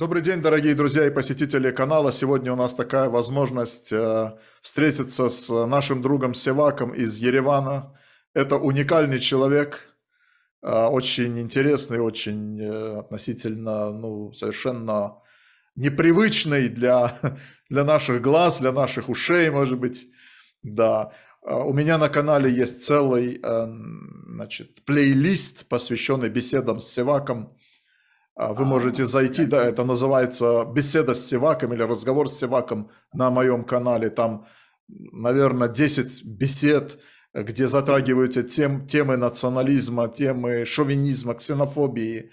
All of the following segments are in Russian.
Добрый день, дорогие друзья и посетители канала. Сегодня у нас такая возможность э, встретиться с нашим другом Севаком из Еревана. Это уникальный человек, э, очень интересный, очень э, относительно, ну, совершенно непривычный для, для наших глаз, для наших ушей, может быть. Да. У меня на канале есть целый эм, значит, плейлист, посвященный беседам с Севаком – а, вы а, можете зайти, да, это называется «Беседа с Севаком» или «Разговор с Севаком» на моем канале. Там, наверное, 10 бесед, где затрагиваются тем, темы национализма, темы шовинизма, ксенофобии.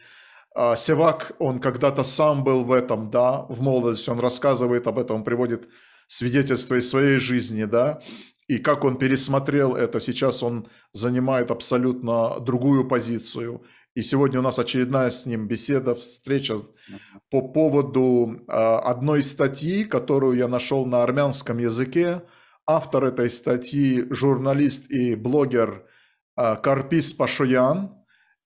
А, Севак, он когда-то сам был в этом, да, в молодости, он рассказывает об этом, он приводит свидетельства из своей жизни, да, и как он пересмотрел это, сейчас он занимает абсолютно другую позицию – и сегодня у нас очередная с ним беседа, встреча по поводу а, одной статьи, которую я нашел на армянском языке. Автор этой статьи – журналист и блогер а, Карпис Пашоян.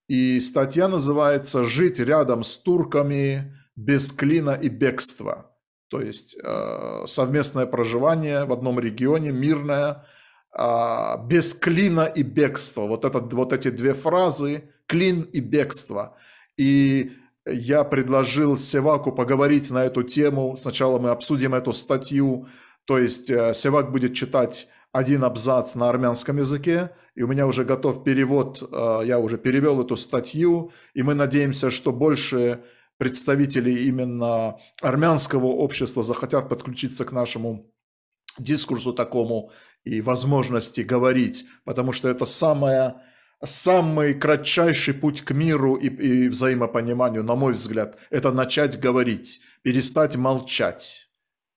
И статья называется «Жить рядом с турками без клина и бегства». То есть а, совместное проживание в одном регионе, мирное – а, без клина и бегства. Вот, этот, вот эти две фразы «клин» и «бегство». И я предложил Севаку поговорить на эту тему. Сначала мы обсудим эту статью. То есть э, Севак будет читать один абзац на армянском языке, и у меня уже готов перевод, э, я уже перевел эту статью, и мы надеемся, что больше представителей именно армянского общества захотят подключиться к нашему дискурсу такому и возможности говорить, потому что это самое, самый кратчайший путь к миру и, и взаимопониманию, на мой взгляд, это начать говорить, перестать молчать.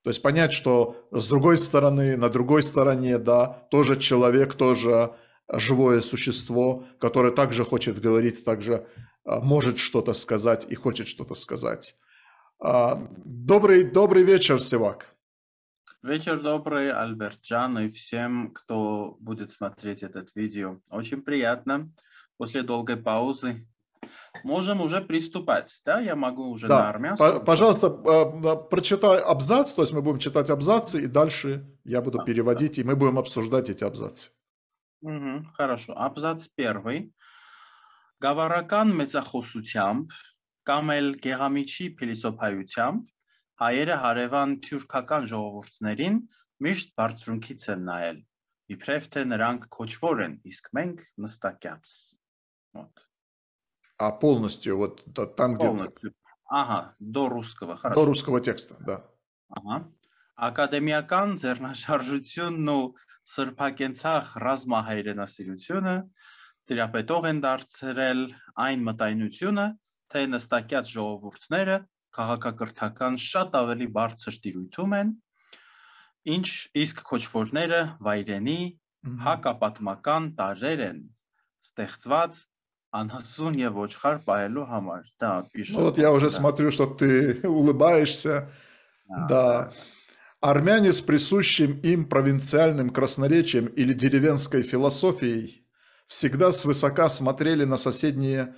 То есть понять, что с другой стороны, на другой стороне, да, тоже человек, тоже живое существо, которое также хочет говорить, также а, может что-то сказать и хочет что-то сказать. А, добрый, добрый вечер, Севак. Вечер добрый, Альберт Джан, и всем, кто будет смотреть этот видео. Очень приятно после долгой паузы. Можем уже приступать, да? Я могу уже да. на армянском. Пожалуйста, э, прочитай абзац, то есть мы будем читать абзацы, и дальше я буду да, переводить, да. и мы будем обсуждать эти абзацы. Угу, хорошо. Абзац первый. Гаваракан մեծախոսությամբ камель էլ գեղամիջի հայերը հարևան թյուրքական ժողովուրդներին միշտ բարձրունքից են նայել, իբրև թե նրանք քոչվոր են, իսկ մենք նստակյաց։ Вот. А полностью вот там где полностью. Ага, до русского, хорошо. До русского текста, да. Ահա ակադեմիական ձեռնաշարժությունն ու սրբակենցախ ռազմահայրենասիրությունը դրապետող են դարձրել այն մտայնությունը, թե նստակյաց ժողովուրդները քաղաքակրթական շատ ավելի բարձր դիրույթում են, ինչ իսկ քոչվորները վայրենի հակապատմական տարեր են ստեղծված անհասուն եւ ոչխար պահելու համար։ Да, пишет. Ну вот я уже смотрю, что ты улыбаешься. Да. Армяне с присущим им провинциальным красноречием или деревенской философией всегда свысока смотрели на соседние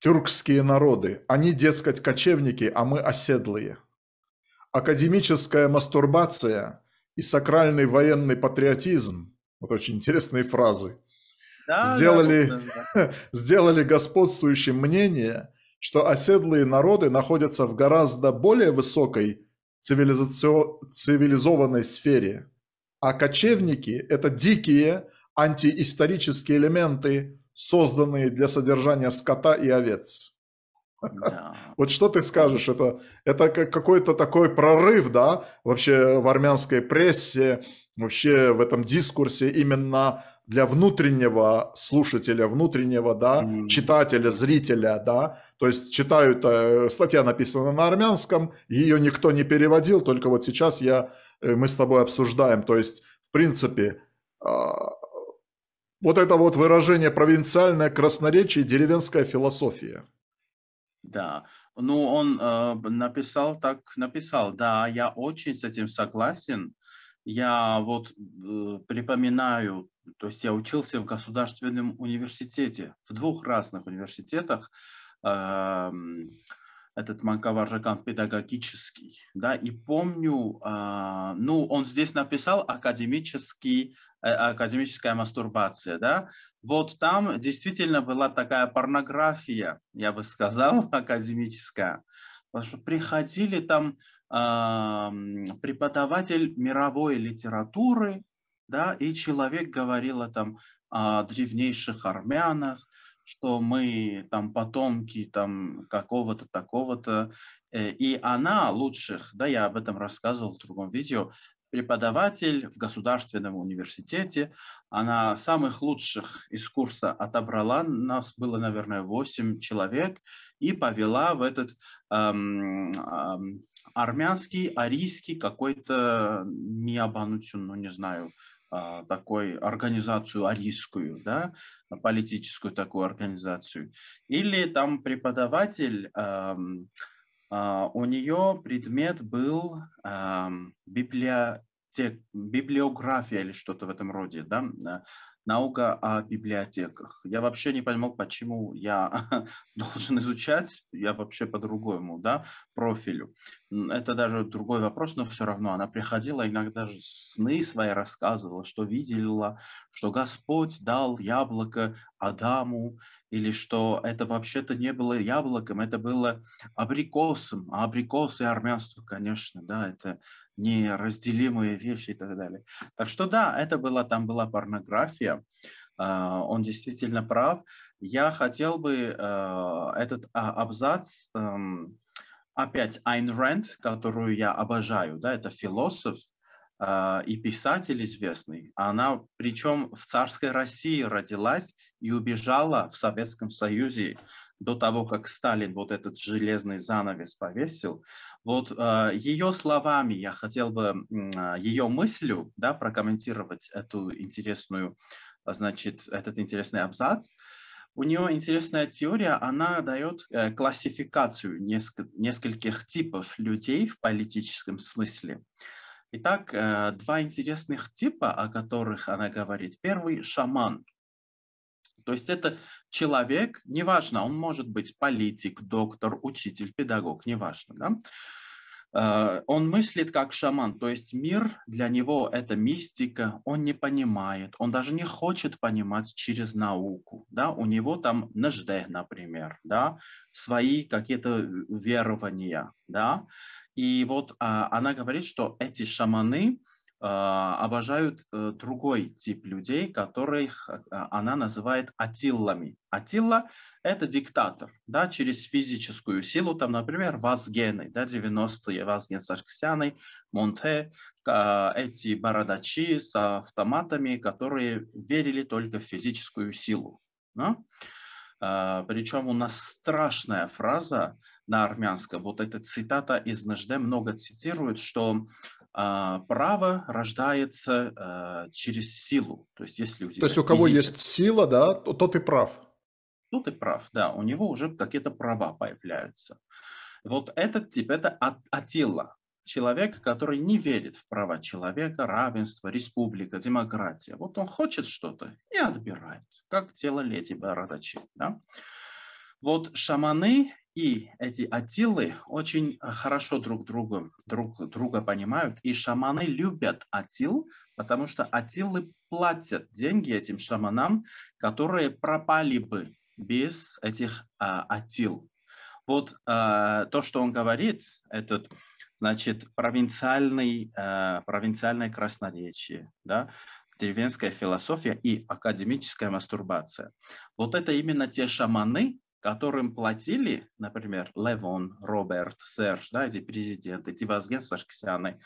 Тюркские народы. Они, дескать, кочевники, а мы оседлые. Академическая мастурбация и сакральный военный патриотизм. Вот очень интересные фразы. Да, сделали, да, сделали господствующим мнение, что оседлые народы находятся в гораздо более высокой цивилизацио... цивилизованной сфере. А кочевники – это дикие антиисторические элементы, созданные для содержания скота и овец. Да. Вот что ты скажешь, это, это какой-то такой прорыв, да, вообще в армянской прессе, вообще в этом дискурсе именно для внутреннего слушателя, внутреннего, да, mm-hmm. читателя, зрителя, да, то есть читают, э, статья написана на армянском, ее никто не переводил, только вот сейчас я, э, мы с тобой обсуждаем, то есть, в принципе, а, вот это вот выражение провинциальное красноречие, деревенская философия. Да, ну он э, написал так, написал, да, я очень с этим согласен. Я вот э, припоминаю, то есть я учился в государственном университете, в двух разных университетах. Э, этот Манкаваржакан педагогический, да, и помню, э, ну, он здесь написал академический Э, академическая мастурбация, да, вот там действительно была такая порнография, я бы сказал, академическая, потому что приходили там э, преподаватель мировой литературы, да, и человек говорил там о древнейших армянах, что мы там потомки там какого-то такого-то, э, и она лучших, да, я об этом рассказывал в другом видео, преподаватель в государственном университете. Она самых лучших из курса отобрала, нас было, наверное, 8 человек, и повела в этот эм, эм, армянский, арийский какой-то не миабанутюн, ну не знаю, э, такой организацию арийскую, да, политическую такую организацию. Или там преподаватель... Эм, а, у нее предмет был библиотек, библиография или что-то в этом роде, да, наука о библиотеках. Я вообще не понимал, почему я должен изучать, я вообще по-другому, да, профилю. Это даже другой вопрос, но все равно она приходила, иногда же сны свои рассказывала, что видела, что Господь дал яблоко Адаму, или что это вообще-то не было яблоком, это было абрикосом, а абрикос и армянство, конечно, да, это неразделимые вещи и так далее. Так что да, это была, там была порнография, Э, он действительно прав. Я хотел бы э, этот а, абзац эм, опять Айн Рэнд, которую я обожаю, да, это философ э, и писатель известный. Она причем в царской России родилась и убежала в Советском Союзе до того, как Сталин вот этот железный занавес повесил. Вот ее словами я хотел бы, ее мыслью да, прокомментировать эту интересную значит, этот интересный абзац. У него интересная теория, она дает э, классификацию неск нескольких типов людей в политическом смысле. Итак, э, два интересных типа, о которых она говорит. Первый – шаман. То есть это человек, неважно, он может быть политик, доктор, учитель, педагог, неважно, да? Э, он мыслит как шаман, то есть мир для него это мистика, он не понимает, он даже не хочет понимать через науку. Да? У него там нажде, например, да? свои какие-то верования. Да? И вот а, она говорит, что эти шаманы, а, обожают э, другой тип людей, которых э, она называет атиллами. Атилла – это диктатор, да, через физическую силу, там, например, Вазгены, да, 90-е, Вазген Сарксяны, Монте, а, эти бородачи с автоматами, которые верили только в физическую силу. Да? А, Причем у нас страшная фраза на армянском, вот эта цитата из Нажде много цитирует, что а, право рождается а, через силу. То есть, если у тебя то есть у кого есть сила, да, то, то ты прав. Ну, ты прав, да, у него уже какие-то права появляются. Вот этот тип – это от, тела. Человек, который не верит в права человека, равенство, республика, демократия. Вот он хочет что-то и отбирает, как тело леди бородачи. Да? Вот шаманы и эти атилы очень а, хорошо друг другу друг друга понимают, и шаманы любят атил, потому что атилы платят деньги этим шаманам, которые пропали бы без этих а, атил. Вот а, то, что он говорит, этот, значит, провинциальный, а, провинциальное красноречие, да, деревенская философия и академическая мастурбация. Вот это именно те шаманы, которым платили, например, Левон, Роберт, Серж, да, эти президенты, Тивазген Сарксяны,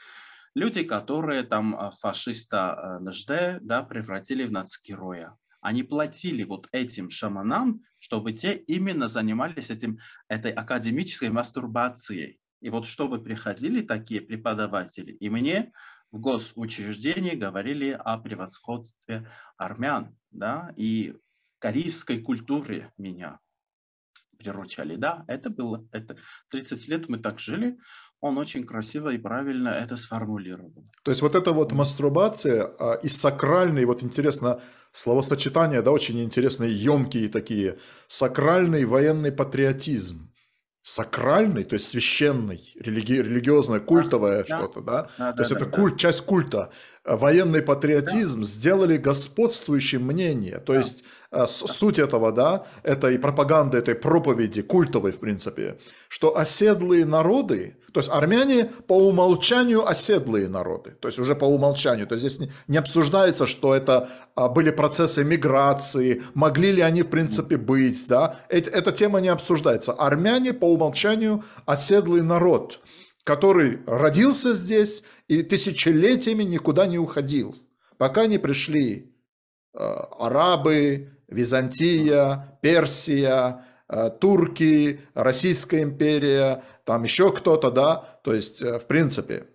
люди, которые там э, фашиста э, Нжде, да, превратили в нацгероя. Они платили вот этим шаманам, чтобы те именно занимались этим, этой академической мастурбацией. И вот чтобы приходили такие преподаватели, и мне в госучреждении говорили о превосходстве армян, да, и корейской культуре меня приручали. Да, это было, это 30 лет мы так жили, он очень красиво и правильно это сформулировал. То есть вот эта вот мастурбация а, и сакральный, вот интересно, словосочетание, да, очень интересные, емкие такие, сакральный военный патриотизм. Сакральный, то есть священный, религи- религиозное, культовое да, что-то, да? да? то да, есть да, это да. Культ, часть культа военный патриотизм да. сделали господствующим мнение. То да. есть э, да. суть этого, да, этой пропаганды, этой проповеди, культовой, в принципе, что оседлые народы, то есть армяне по умолчанию оседлые народы, то есть уже по умолчанию, то есть здесь не обсуждается, что это а, были процессы миграции, могли ли они в принципе быть, да, эта тема не обсуждается. Армяне по умолчанию оседлый народ который родился здесь и тысячелетиями никуда не уходил, пока не пришли э, арабы, Византия, Персия, э, турки, Российская империя, там еще кто-то, да, то есть, э, в принципе.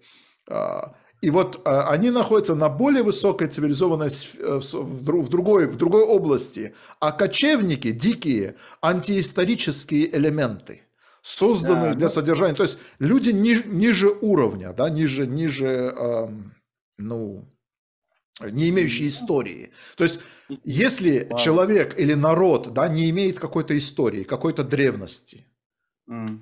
и вот они находятся на более высокой цивилизованной, в другой, в другой области, а кочевники – дикие антиисторические элементы – созданную да, для ну... содержания. То есть люди ни, ниже уровня, да, ниже, ниже, э, ну, не имеющие истории. То есть, если Ладно. человек или народ, да, не имеет какой-то истории, какой-то древности, mm.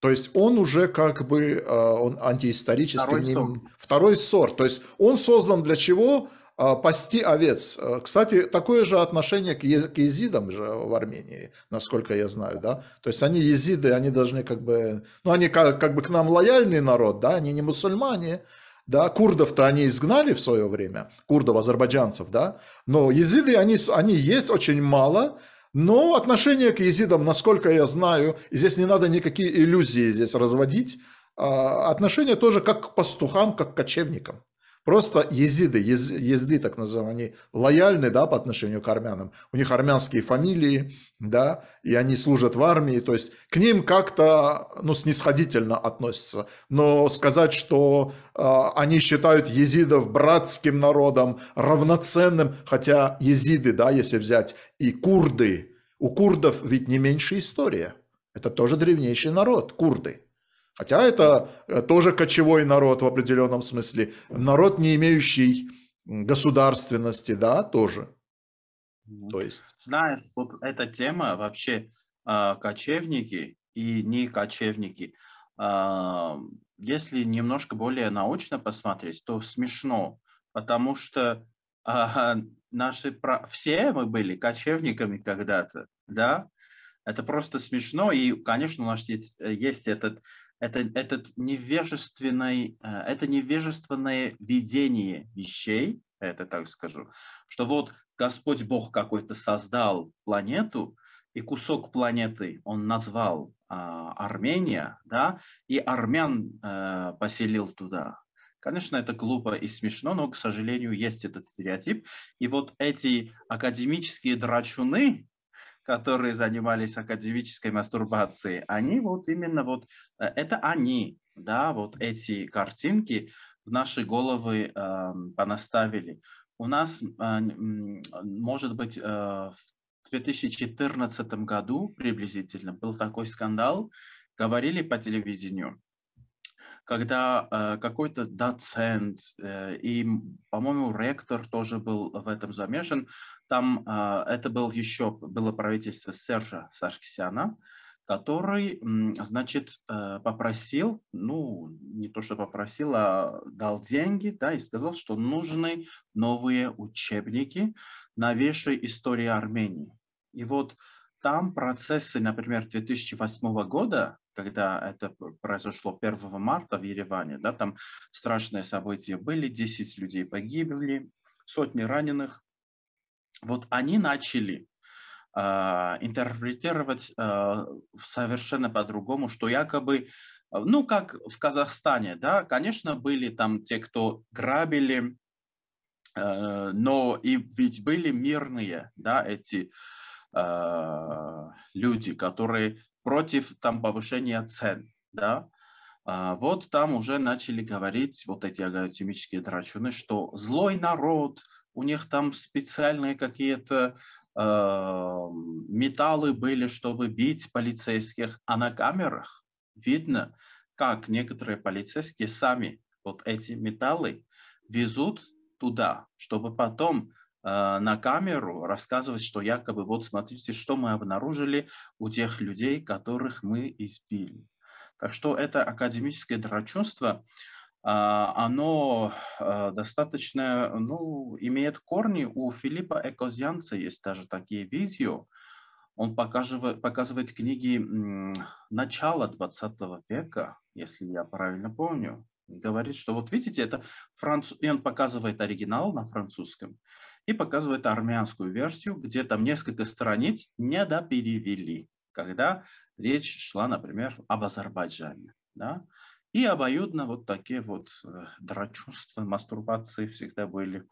то есть он уже как бы э, он антиисторический, второй, не, сорт. второй сорт. То есть он создан для чего? А, пасти овец. Э, кстати, такое же отношение к, езидам же в Армении, насколько я знаю, да. То есть они езиды, они должны как бы, ну они как, как бы к нам лояльный народ, да, они не мусульмане, да, курдов-то они изгнали в свое время, курдов, азербайджанцев, да, но езиды, они, они есть очень мало, но отношение к езидам, насколько я знаю, и здесь не надо никакие иллюзии здесь разводить, а, отношение тоже как к пастухам, как к кочевникам. Просто езиды, ез, езды так называемые, они лояльны да, по отношению к армянам. У них армянские фамилии, да, и они служат в армии. То есть к ним как-то ну, снисходительно относятся. Но сказать, что э, они считают езидов братским народом, равноценным, хотя езиды, да, если взять, и курды, у курдов ведь не меньше история. Это тоже древнейший народ, курды. Хотя это э, тоже кочевой народ в определенном смысле. Народ, не имеющий государственности, да, тоже. mm То есть... Знаешь, вот эта тема вообще а, кочевники и не кочевники. А, если немножко более научно посмотреть, то смешно, потому что а, наши про... все мы были кочевниками когда-то, да? Это просто смешно, и, конечно, у нас есть, э, есть этот это, этот невежественный, э, это невежественное видение вещей, это так скажу, что вот Господь Бог какой-то создал планету, и кусок планеты он назвал а, Армения, да, и армян а, поселил туда. Конечно, это глупо и смешно, но, к сожалению, есть этот стереотип. И вот эти академические драчуны, которые занимались академической мастурбацией, они вот именно вот, э, это они, да, вот эти картинки в наши головы э, понаставили. У нас, э, может быть, э, в 2014 году приблизительно был такой скандал, говорили по телевидению, когда э, какой-то доцент э, и, по-моему, ректор тоже был в этом замешан, там а, это был еще было правительство Сержа Саркисяна, который, значит, э, попросил, ну, не то что попросил, а дал деньги, да, и сказал, что нужны новые учебники новейшей истории Армении. И вот там процессы, например, 2008 года, когда это произошло 1 марта в Ереване, да, там страшные события были, 10 людей погибли, сотни раненых, вот они начали э, интерпретировать э, совершенно по-другому, что якобы, а, ну, как в Казахстане, да, конечно, были там те, кто грабили, э, но и ведь были мирные, да, эти э, люди, которые против там повышения цен, да, вот там уже начали говорить вот эти агатимические драчуны, что злой народ, у них там специальные какие-то э, металлы были, чтобы бить полицейских, а на камерах видно, как некоторые полицейские сами вот эти металлы везут туда, чтобы потом э, на камеру рассказывать, что якобы вот смотрите, что мы обнаружили у тех людей, которых мы избили. Так что это академическое драчунство, а, оно а, достаточно, ну, имеет корни. У Филиппа Экозянца есть даже такие видео. Он показывает, показывает книги начала 20 века, если я правильно помню. Говорит, что вот видите, это француз... и он показывает оригинал на французском и показывает армянскую версию, где там несколько страниц не доперевели, когда речь шла, например, об Азербайджане. Да? И обоюдно вот такие вот э, драчувства, мастурбации всегда были.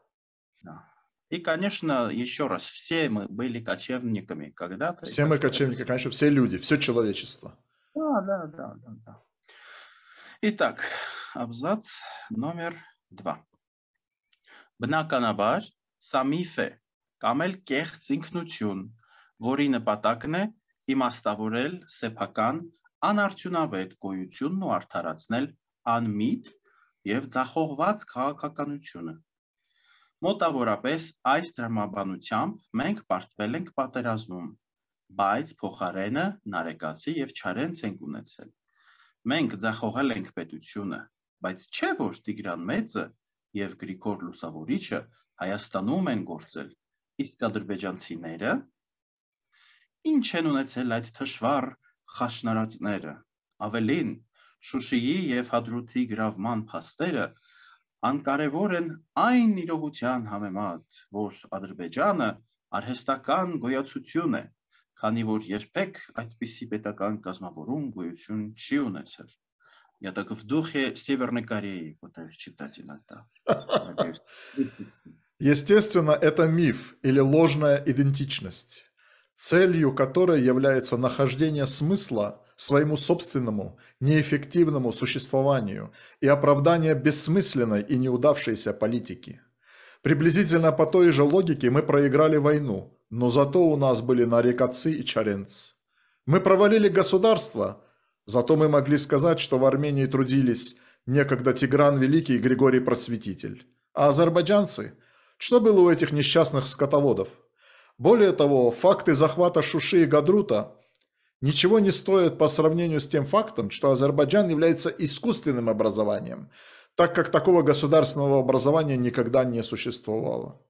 Да. И, конечно, еще раз, все мы были кочевниками когда-то. Все мы кочевники, конечно, все люди, все человечество. Да, да, да, да, да. Итак, абзац номер два. Բնականաբար, սա միֆ է կամ էլ կեղծ ինքնություն, որի նպատակն է անարդյունավետ գոյությունն ու արդարացնել անմիտ եւ ցախողված քաղաքականությունը։ Մոտավորապես այս դրամաբանությամբ մենք պարտվել ենք պատերազմում, բայց փոխարենը նարեկացի եւ չարենց ենք ունեցել։ Մենք ցախողել ենք պետությունը, բայց չէ որ Տիգրան Մեծը եւ Գրիգոր Լուսավորիչը Հայաստանում են գործել, իսկ ադրբեջանցիները ինչ են ունեցել այդ թշվառ խաշնարածները։ Ավելին, Շուշիի եւ Հադրութի գրավման փաստերը անկարևոր են այն իրողության համեմատ, որ Ադրբեջանը արհեստական գոյացություն է, քանի որ երբեք այդպիսի պետական կազմավորում գոյություն չի ունեցել։ Я так в духе Северной Кореи пытаюсь читать иногда. Естественно, это миф или ложная идентичность. целью которой является нахождение смысла своему собственному, неэффективному существованию и оправдание бессмысленной и неудавшейся политики. Приблизительно по той же логике мы проиграли войну, но зато у нас были нарекоцы и чаренц. Мы провалили государство, зато мы могли сказать, что в Армении трудились некогда Тигран Великий и Григорий Просветитель. А азербайджанцы? Что было у этих несчастных скотоводов? Более того, факты захвата Шуши и Гадрута ничего не стоят по сравнению с тем фактом, что Азербайджан является искусственным образованием, так как такого государственного образования никогда не существовало.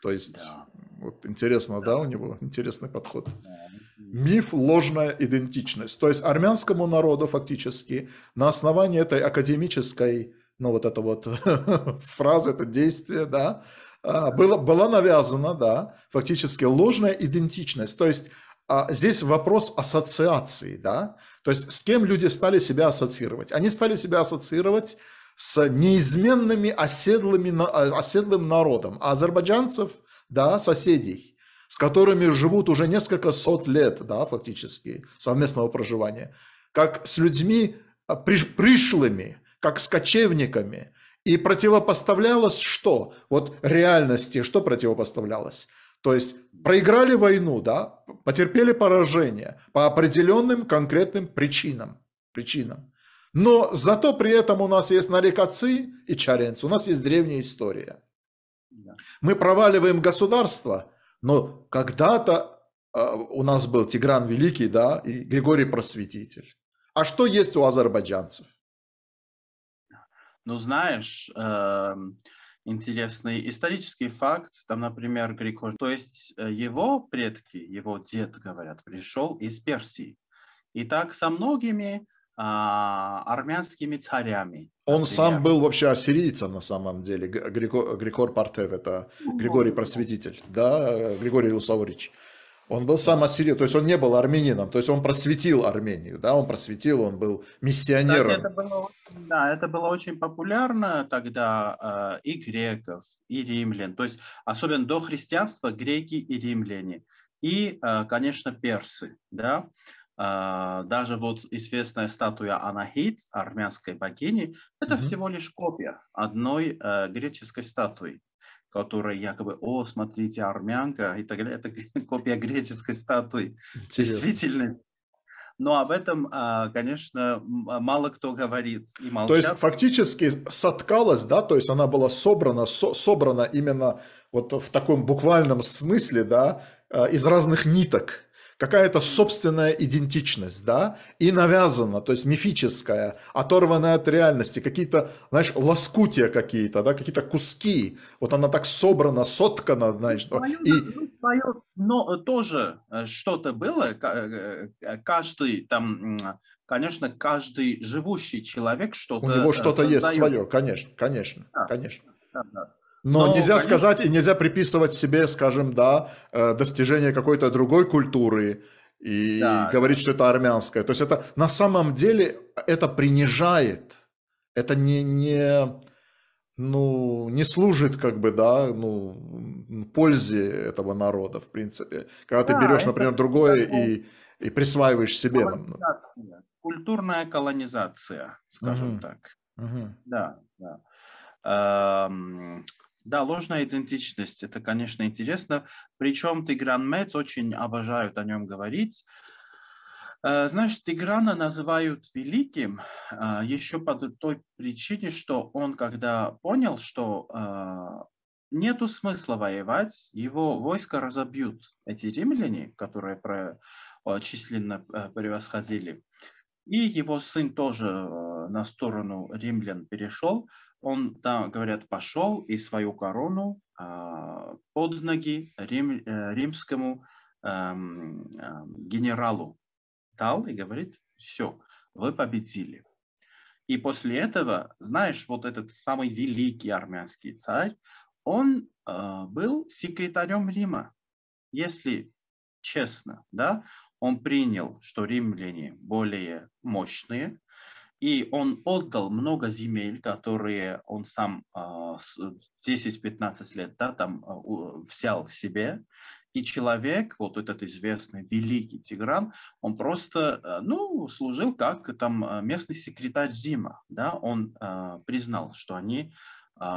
То есть, да. вот интересно, да. да, у него интересный подход. Да. Миф ложная идентичность. То есть армянскому народу фактически на основании этой академической, ну вот это вот фраза, это действие, да, а, было, была навязана, да, фактически ложная идентичность. То есть а, здесь вопрос ассоциации, да, то есть с кем люди стали себя ассоциировать. Они стали себя ассоциировать с неизменными оседлыми, а, оседлым народом, а азербайджанцев, да, соседей, с которыми живут уже несколько сот лет, да, фактически, совместного проживания, как с людьми пришлыми, как с кочевниками, и противопоставлялось что? Вот реальности что противопоставлялось? То есть проиграли войну, да, потерпели поражение по определенным конкретным причинам. причинам. Но зато при этом у нас есть нарекацы и чаренцы, у нас есть древняя история. Мы проваливаем государство, но когда-то э, у нас был Тигран Великий, да, и Григорий Просветитель. А что есть у азербайджанцев? Ну, знаешь, э, интересный исторический факт, там, например, Григорий, то есть э, его предки, его дед, говорят, пришел из Персии. И так со многими а, армянскими царями. Он сам был вообще ассирийцем на самом деле. Грико, Григор Партев, это ну, Григорий Просветитель, да, э, Григорий Лусаурич. Он был сам от то есть он не был армянином, то есть он просветил Армению, да, он просветил, он был миссионером. Кстати, это было, да, это было очень популярно тогда э, и греков, и римлян, то есть особенно до христианства греки и римляне, и, э, конечно, персы, да. Э, даже вот известная статуя Анахит, армянской богини, это mm-hmm. всего лишь копия одной э, греческой статуи которая якобы, о, смотрите, армянка и так далее, это копия греческой статуи. Действительно. Но об этом, а, конечно, а, мало кто говорит. И То есть фактически соткалась, да, то есть она была собрана, со собрана именно вот в таком буквальном смысле, да, а, из разных ниток какая-то собственная идентичность, да, и навязана, то есть мифическая, оторванная от реальности, какие-то, знаешь, лоскутия какие-то, да, какие-то куски. Вот она так собрана, соткана, знаешь. Ну, свое, и... Ну, свое, но э, тоже э, что-то было, э, каждый там конечно, каждый живущий человек что-то. У него что-то есть свое, конечно, конечно, да, конечно. Да, да. Но, Но нельзя конечно... сказать и нельзя приписывать себе, скажем, да, э, достижение какой-то другой культуры и да, говорить, да. что это армянское. То есть это на самом деле это принижает, это не, не, ну, не служит как бы, да, ну, пользе этого народа, в принципе. Когда да, ты берешь, например, это... другое и, и присваиваешь себе. Ну. Культурная колонизация, скажем угу. так. Угу. Да, да. Эм, да, ложная идентичность, это, конечно, интересно. Причем Тигран Мец очень обожают о нем говорить. Э, Значит, Тиграна называют великим э, еще по той причине, что он, когда понял, что э, нету смысла воевать, его войска разобьют эти римляне, которые про, численно превосходили. И его сын тоже на сторону римлян перешел, он, там, говорят, пошел и свою корону э, под ноги рим, э, римскому э, э, генералу дал и говорит, все, вы победили. И после этого, знаешь, вот этот самый великий армянский царь, он э, был секретарем Рима. Если честно, да, он принял, что римляне более мощные, и он отдал много земель, которые он сам 10-15 а, э, лет да, там а, взял себе. И человек, вот этот известный великий Тигран, он просто, э, ну, служил как э, там а, местный секретарь Зима, да, он признал, что они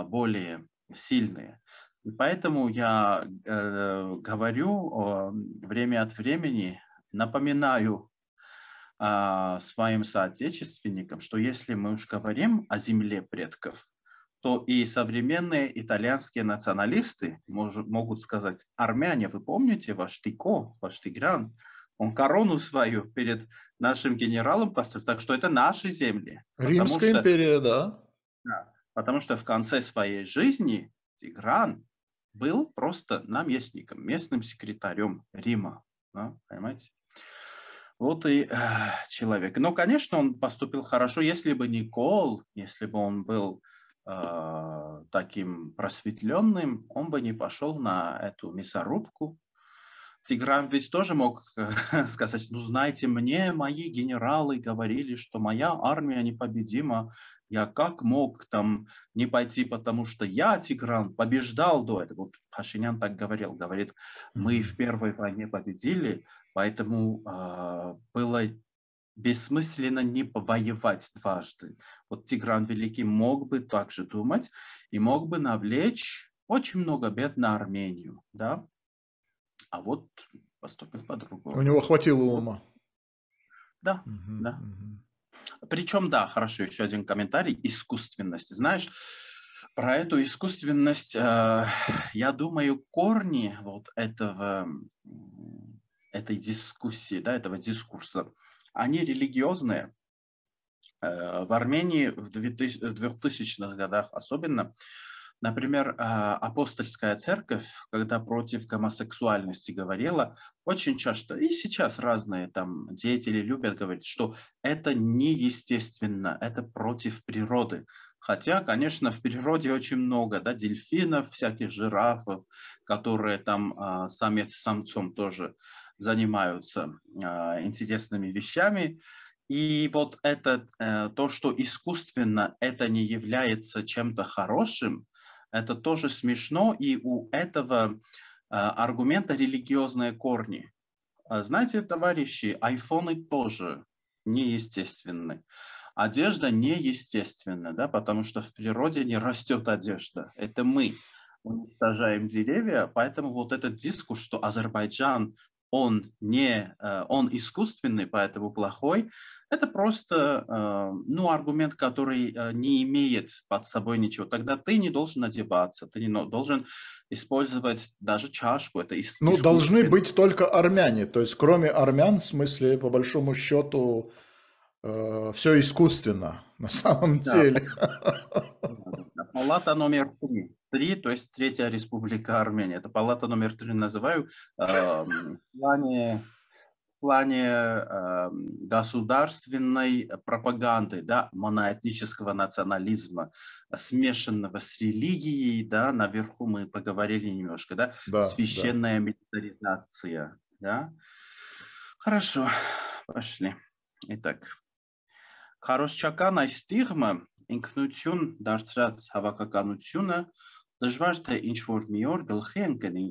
более сильные. И поэтому я говорю время от времени, напоминаю а, своим соотечественникам, что если мы уж говорим о земле предков, то и современные итальянские националисты мож, могут сказать, армяне, вы помните ваш Тико, ваш Тигран, он корону свою перед нашим генералом поставил, так что это наши земли. Римская что, империя, да. да. Потому что в конце своей жизни Тигран был просто наместником, местным секретарем Рима. Да, понимаете? Вот и э, человек. Но, конечно, он поступил хорошо, если бы не Кол, если бы он был э, таким просветленным, он бы не пошел на эту мясорубку. Тигран ведь тоже мог э, сказать, ну, знаете, мне мои генералы говорили, что моя армия непобедима, я как мог там не пойти, потому что я, Тигран, побеждал до этого. Вот Пашинян так говорил, говорит, мы в первой войне победили, Поэтому э, было бессмысленно не воевать дважды. Вот Тигран Великий мог бы также думать и мог бы навлечь очень много бед на Армению, да? А вот поступил по-другому. У него хватило ума. Да, угу, да. Угу. Причем, да, хорошо, еще один комментарий, искусственность. Знаешь, про эту искусственность, э, я думаю, корни вот этого этой дискуссии, да, этого дискурса, они религиозные. Э, в Армении в 2000-х годах особенно, например, э, апостольская церковь, когда против гомосексуальности говорила, очень часто, и сейчас разные там деятели любят говорить, что это неестественно, это против природы. Хотя, конечно, в природе очень много да, дельфинов, всяких жирафов, которые там э, самец с самцом тоже занимаются а, интересными вещами. И вот это, э, то, что искусственно это не является чем-то хорошим, это тоже смешно, и у этого а, аргумента религиозные корни. А, знаете, товарищи, айфоны тоже неестественны. Одежда неестественна, да, потому что в природе не растет одежда. Это мы уничтожаем деревья, поэтому вот этот дискурс, что Азербайджан он, не, э, он искусственный, поэтому плохой, это просто э, ну, аргумент, который э, не имеет под собой ничего. Тогда ты не должен одеваться, ты не должен использовать даже чашку. Это ну, должны быть только армяне. То есть, кроме армян, в смысле, по большому счету, э, все искусственно на самом да. деле. Палата номер три. то есть Третья Республика Армения. Это палата номер три называю э, в плане, в плане э, государственной пропаганды, да, моноэтнического национализма, смешанного с религией, да, наверху мы поговорили немножко, да, да священная да. милитаризация, да. Хорошо, пошли. Итак. Քարոշչական այս ստիղմը ինքնություն դարձրած հավաքականությունը դժվար թե ինչ որ մի օր գլխի ընկնի,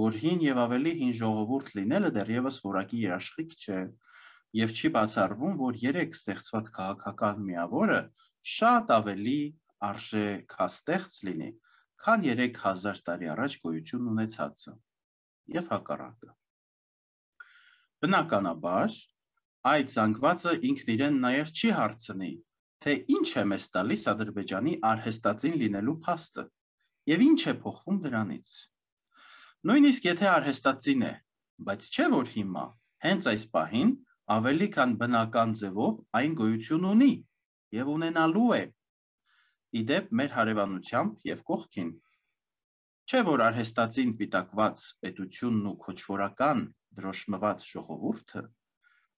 որ հին եւ ավելի հին ժողովուրդ լինելը դեռևս որակի երաշխիք չէ, եւ չի բացառվում, որ երեք ստեղծված քաղաքական միավորը շատ ավելի արժե քաստեղծ լինի, քան 3000 տարի առաջ գոյություն ունեցածը եւ հակառակը։ Բնականաբար, այդ զանգվածը ինքն իրեն նաև չի հարցնի, թե ինչ է մեզ տալիս Ադրբեջանի արհեստածին լինելու փաստը եւ ինչ է փոխվում դրանից։ Նույնիսկ եթե արհեստածին է, բայց չէ որ հիմա հենց այս պահին ավելի քան բնական ձևով այն գոյություն ունի եւ ունենալու է իդեպ մեր հարևանությամբ եւ կողքին չէ որ արհեստածին պիտակված պետությունն ու քոչվորական դրոշմված ժողովուրդը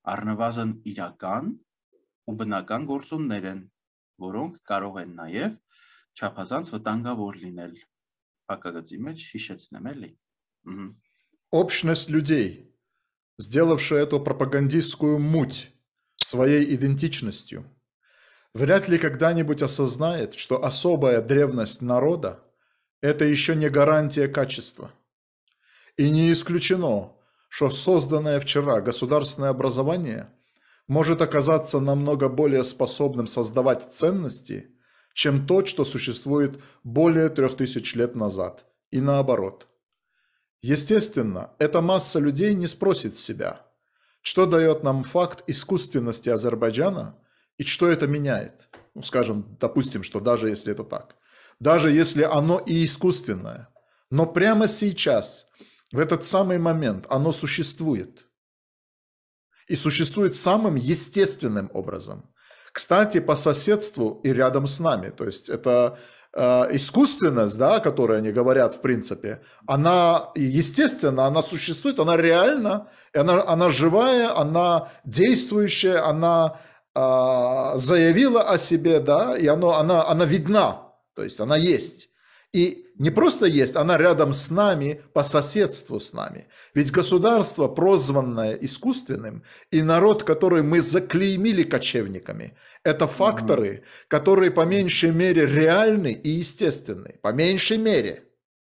арнавазан իրական ու բնական нерен воронг որոնք наев чапазан նաև չափազանց վտանգավոր լինել։ Հակագծի մեջ հիշեցնեմ էլի։ Общность людей, сделавшая эту пропагандистскую муть своей идентичностью, вряд ли когда-нибудь осознает, что особая древность народа – это еще не гарантия качества. И не исключено, что созданное вчера государственное образование может оказаться намного более способным создавать ценности, чем то, что существует более трех тысяч лет назад, и наоборот. Естественно, эта масса людей не спросит себя, что дает нам факт искусственности Азербайджана и что это меняет. Ну, скажем, допустим, что даже если это так. Даже если оно и искусственное. Но прямо сейчас – в этот самый момент оно существует. И существует самым естественным образом. Кстати, по соседству и рядом с нами. То есть это э, искусственность, да, о которой они говорят в принципе, она естественно, она существует, она реальна, она, она живая, она действующая, она э, заявила о себе, да, и оно, она, она видна, то есть она есть. И не просто есть, она рядом с нами, по соседству с нами. Ведь государство, прозванное искусственным, и народ, который мы заклеймили кочевниками, это факторы, которые по меньшей мере реальны и естественны. По меньшей мере.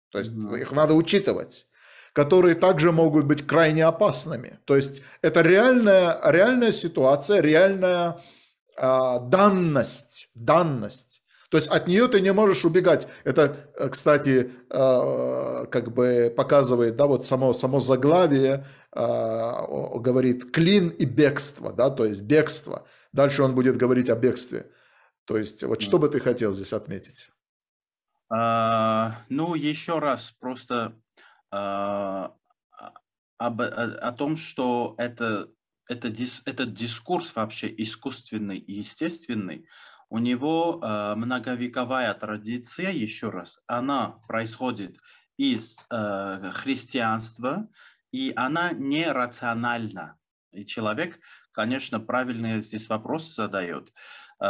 То есть их надо учитывать которые также могут быть крайне опасными. То есть это реальная, реальная ситуация, реальная э, данность, данность то есть от нее ты не можешь убегать. Это, э, кстати, э, как бы показывает, да, вот само, само заглавие э, говорит клин и бегство, да, то есть бегство. Дальше он будет говорить о бегстве. То есть вот что бы ты хотел здесь отметить? А, ну, еще раз, просто а, а об, о, о том, что это, это, дис, этот дискурс вообще искусственный и естественный, у него э, многовековая традиция, еще раз, она происходит из э, христианства, и она не рациональна. И человек, конечно, правильный здесь вопрос задает. Э,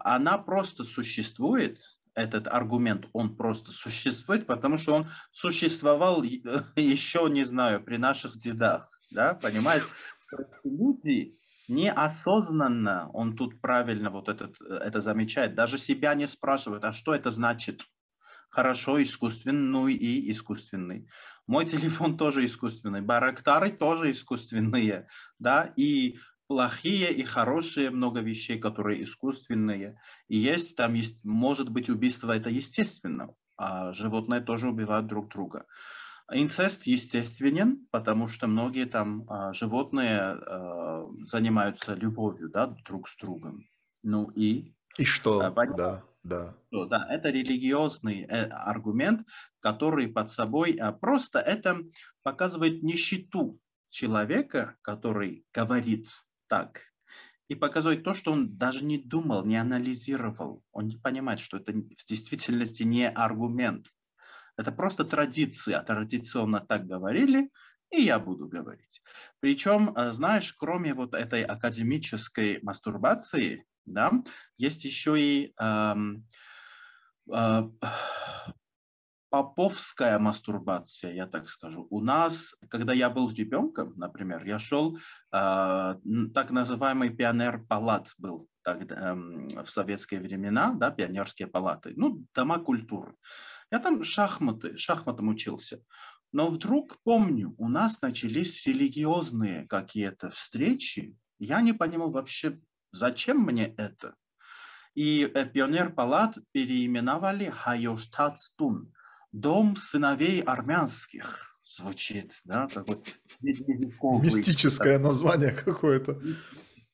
она просто существует, этот аргумент, он просто существует, потому что он существовал э, еще, не знаю, при наших дедах, да, понимаешь? Люди, неосознанно, он тут правильно вот этот, э, это замечает, даже себя не спрашивает, а что это значит? Хорошо, искусственный и искусственный. Мой телефон тоже искусственный, барактары тоже искусственные, да, и плохие и хорошие много вещей, которые искусственные. И есть, там есть, может быть, убийство, это естественно, а животные тоже убивают друг друга. Инцест естественен, потому что многие там а, животные а, занимаются любовью, да, друг с другом. Ну и... И что? А, понятно, да, да. Да, это религиозный э, аргумент, который под собой а, просто это показывает нищету человека, который говорит так, и показывает то, что он даже не думал, не анализировал. Он не понимает, что это в действительности не аргумент. Это просто традиция. А традиционно так говорили, и я буду говорить. Причем, э, знаешь, кроме вот этой академической мастурбации, да, есть еще и эм, э, поповская мастурбация, я так скажу. У нас, когда я был ребенком, например, я шел, э, так называемый пионер-палат был тогда, э, в советские времена, да, пионерские палаты, ну, дома культуры. Я там шахматы, шахматом учился. Но вдруг, помню, у нас начались религиозные какие-то встречи. Я не понимал вообще, зачем мне это. И э, пионер палат переименовали Хайоштатстун, дом сыновей армянских звучит, да, такой Мистическое название какое-то.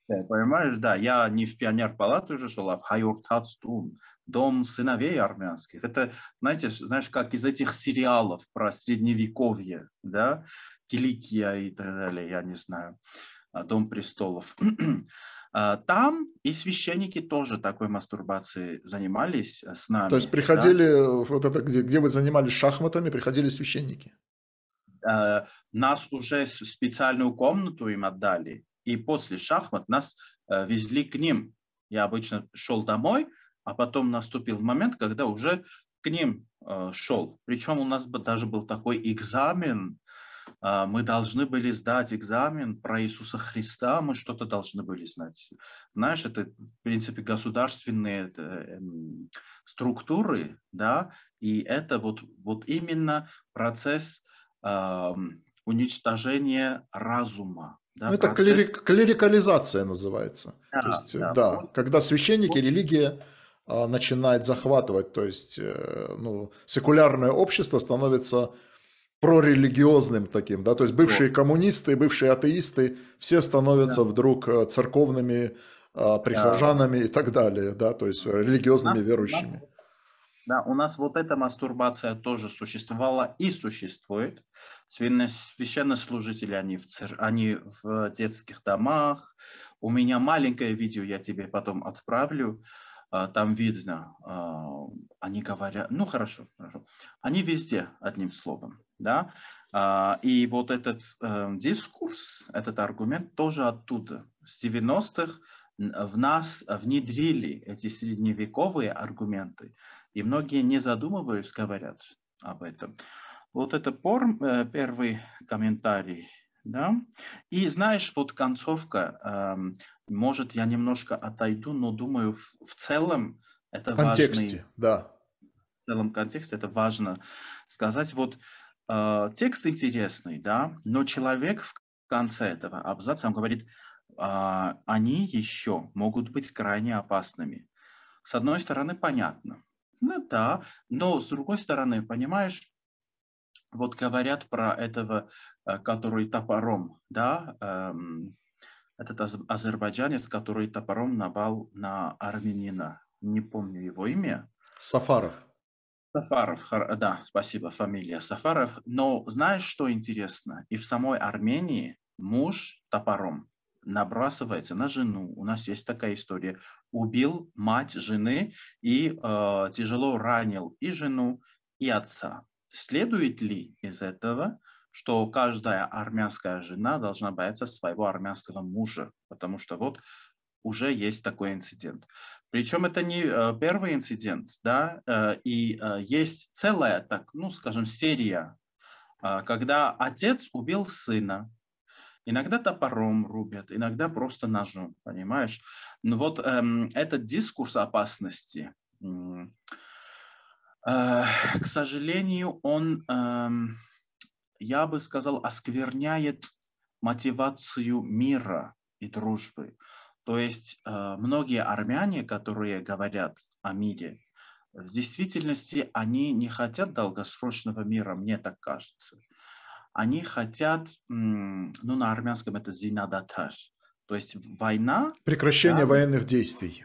Понимаешь, да, я не в пионер палату уже шел, а в Хайуртацтун, дом сыновей армянских. Это, знаете, знаешь, как из этих сериалов про средневековье, да, Киликия и так далее, я не знаю, а, Дом престолов. А, там и священники тоже такой мастурбацией занимались э, с нами. То есть приходили, да? Э, вот это, где, где вы занимались шахматами, приходили священники? Э, нас уже в специальную комнату им отдали, и после шахмат нас везли к ним. Я обычно шел домой, а потом наступил момент, когда уже к ним э, шел. Причем у нас бы даже был такой экзамен, э, мы должны были сдать экзамен про Иисуса Христа, мы что-то должны были знать. Знаешь, это, в принципе, государственные это, э, эм, структуры, да, и это вот, вот именно процесс э, уничтожения разума. Да, ну, это процесс... клерик, клерикализация называется. Да, То есть, э, да, да вот. когда священники, религия а, начинает захватывать. То есть э, ну, секулярное общество становится прорелигиозным таким, да, то есть бывшие коммунисты, бывшие атеисты, все становятся да. вдруг э, церковными а, прихожанами да. и так далее, да, то есть религиозными нас, верующими. да, у нас вот эта мастурбация тоже существовала и существует. Священнослужители, они в, цер... они в детских домах. У меня маленькое видео, я тебе потом отправлю. Uh, а, там видно, а, они говорят, ну хорошо, хорошо, они везде, одним словом, да, а, и вот этот э, дискурс, этот аргумент тоже оттуда, с 90-х в нас внедрили эти средневековые аргументы, и многие не задумываясь говорят об этом. Вот это пор, э, первый комментарий да? И знаешь, вот концовка, э, может, я немножко отойду, но думаю, в, в целом это важно. В контексте, важный, да. В целом контексте это важно сказать. Вот э, текст интересный, да, но человек в конце этого абзаца он говорит, э, они еще могут быть крайне опасными. С одной стороны, понятно. Ну да, но с другой стороны, понимаешь, вот говорят про этого, э, который топором, да, эм, этот азербайджанец, который топором напал на армянина. Не помню его имя. Сафаров. Сафаров, да, спасибо, фамилия Сафаров. Но знаешь, что интересно? И в самой Армении муж топором набрасывается на жену. У нас есть такая история. Убил мать жены и э, тяжело ранил и жену, и отца. Следует ли из этого, что каждая армянская жена должна бояться своего армянского мужа? Потому что вот уже есть такой инцидент. Причем это не э, первый инцидент, да, э, и э, есть целая, так, ну, скажем, серия, когда отец убил сына, Иногда топором рубят, иногда просто ножом, понимаешь? Но ну вот эм, этот дискурс опасности, Э, к сожалению, он, эм, я бы сказал, оскверняет мотивацию мира и дружбы. То есть э, многие армяне, которые говорят о мире, в действительности они не хотят долгосрочного мира, мне так кажется. Они хотят, ну на армянском это зинадатаж, то есть война. Прекращение да, военных действий.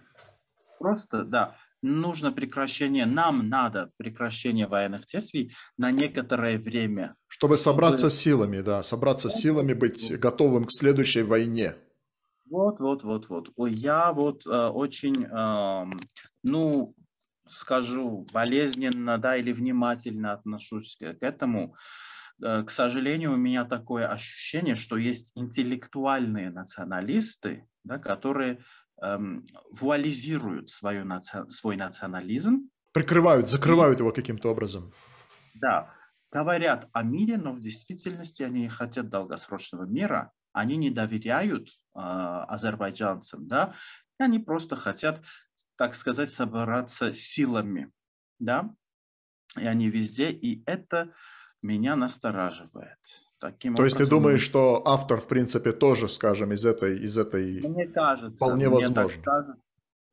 Просто, да нужно прекращение, нам надо прекращение военных действий на некоторое время. Чтобы собраться чтобы... силами, да, собраться вот, силами, быть вот. готовым к следующей войне. Вот, вот, вот, вот. Я вот э, очень, э, ну, скажу, болезненно, да, или внимательно отношусь к этому. Э, к сожалению, у меня такое ощущение, что есть интеллектуальные националисты, да, которые Эм, вуализируют свою, наци... свой национализм. Прикрывают, закрывают и... его каким-то образом. Да, говорят о мире, но в действительности они хотят долгосрочного мира. Они не доверяют э, азербайджанцам, да, и они просто хотят, так сказать, собраться силами, да, и они везде, и это меня настораживает. Таким То образом, есть ты думаешь, что автор, в принципе, тоже, скажем, из этой, из этой мне кажется, вполне мне возможно. Так кажется,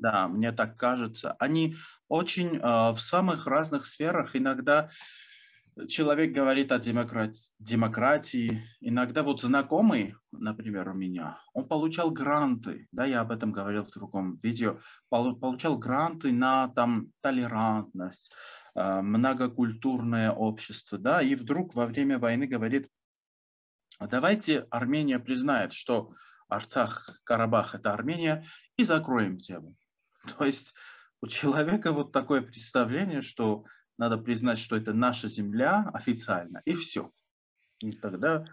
да, мне так кажется. Они очень э, в самых разных сферах иногда человек говорит о демократ- демократии. Иногда вот знакомый, например, у меня, он получал гранты, да, я об этом говорил в другом видео, получал гранты на там толерантность, э, многокультурное общество, да, и вдруг во время войны говорит, а давайте Армения признает, что Арцах, Карабах – это Армения, и закроем тему. То есть у человека вот такое представление, что надо признать, что это наша земля официально, и все. И тогда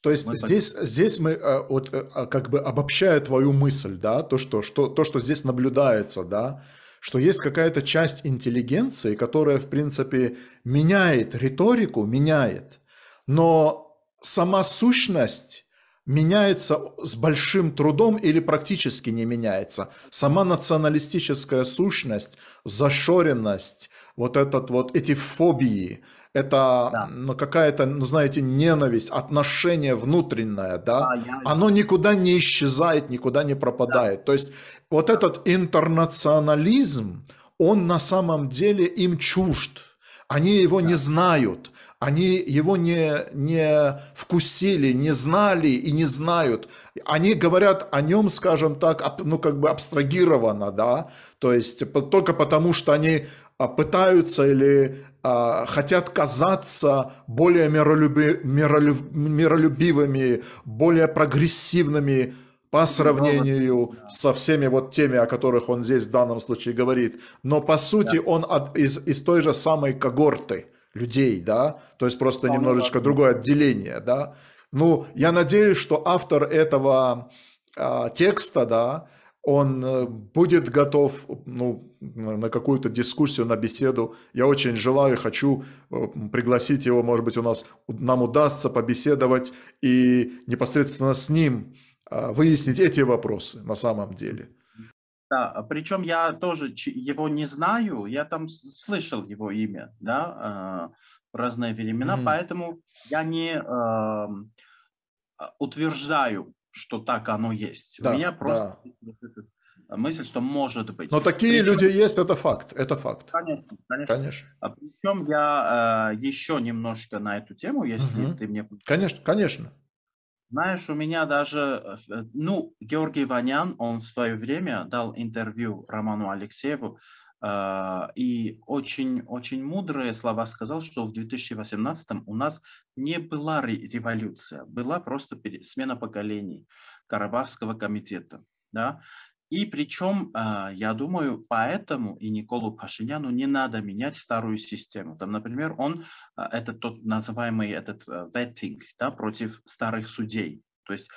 то есть мы здесь, так... здесь мы э, вот э, а, как бы обобщая твою мысль, да, то что, что, то, что здесь наблюдается, да, что есть какая-то часть интеллигенции, которая, в принципе, меняет риторику, меняет, но сама сущность меняется с большим трудом или практически не меняется. Сама националистическая сущность, зашоренность, вот этот вот, эти фобии, это да. ну, какая-то, ну, знаете, ненависть, отношение внутреннее, да, а, я... оно никуда не исчезает, никуда не пропадает. Да. То есть вот этот интернационализм, он на самом деле им чужд. Они его да. не знают, они его не, не вкусили, не знали и не знают. Они говорят о нем, скажем так, ну как бы абстрагированно, да, то есть только потому, что они а, пытаются или а, хотят казаться более миролюби, миролюб, миролюбивыми, более прогрессивными, по сравнению со всеми вот теми, о которых он здесь в данном случае говорит. Но по сути да. он от, из, из той же самой когорты людей, да, то есть просто Вполне ну немножечко важно. другое отделение, да. Ну, я надеюсь, что автор этого а, текста, да, он э, будет готов ну, на какую-то дискуссию, на беседу. Я очень желаю, хочу э, пригласить его, может быть, у нас нам удастся побеседовать и непосредственно с ним а, выяснить эти вопросы на самом деле. Да, причем я тоже его не знаю, я там слышал его имя, да, а, в разные времена, mm-hmm. поэтому я не э, утверждаю, что так оно есть. Да, У меня просто да. мысль, что может быть. Но такие причем... люди есть, это факт, это факт. Конечно, конечно. конечно. А причем я э, еще немножко на эту тему, если mm-hmm. ты мне. Конечно, конечно. Знаешь, у меня даже, э, э, ну, Георгий Ванян, он в свое время дал интервью Роману Алексееву, э, и очень-очень мудрые слова сказал, что в 2018 у нас не была революция, была просто смена поколений Карабахского комитета. Да? И причем, а, я думаю, поэтому и Николу Пашиняну не надо менять старую систему. Там, например, он, а, это тот называемый этот vetting а, да, против старых судей. То есть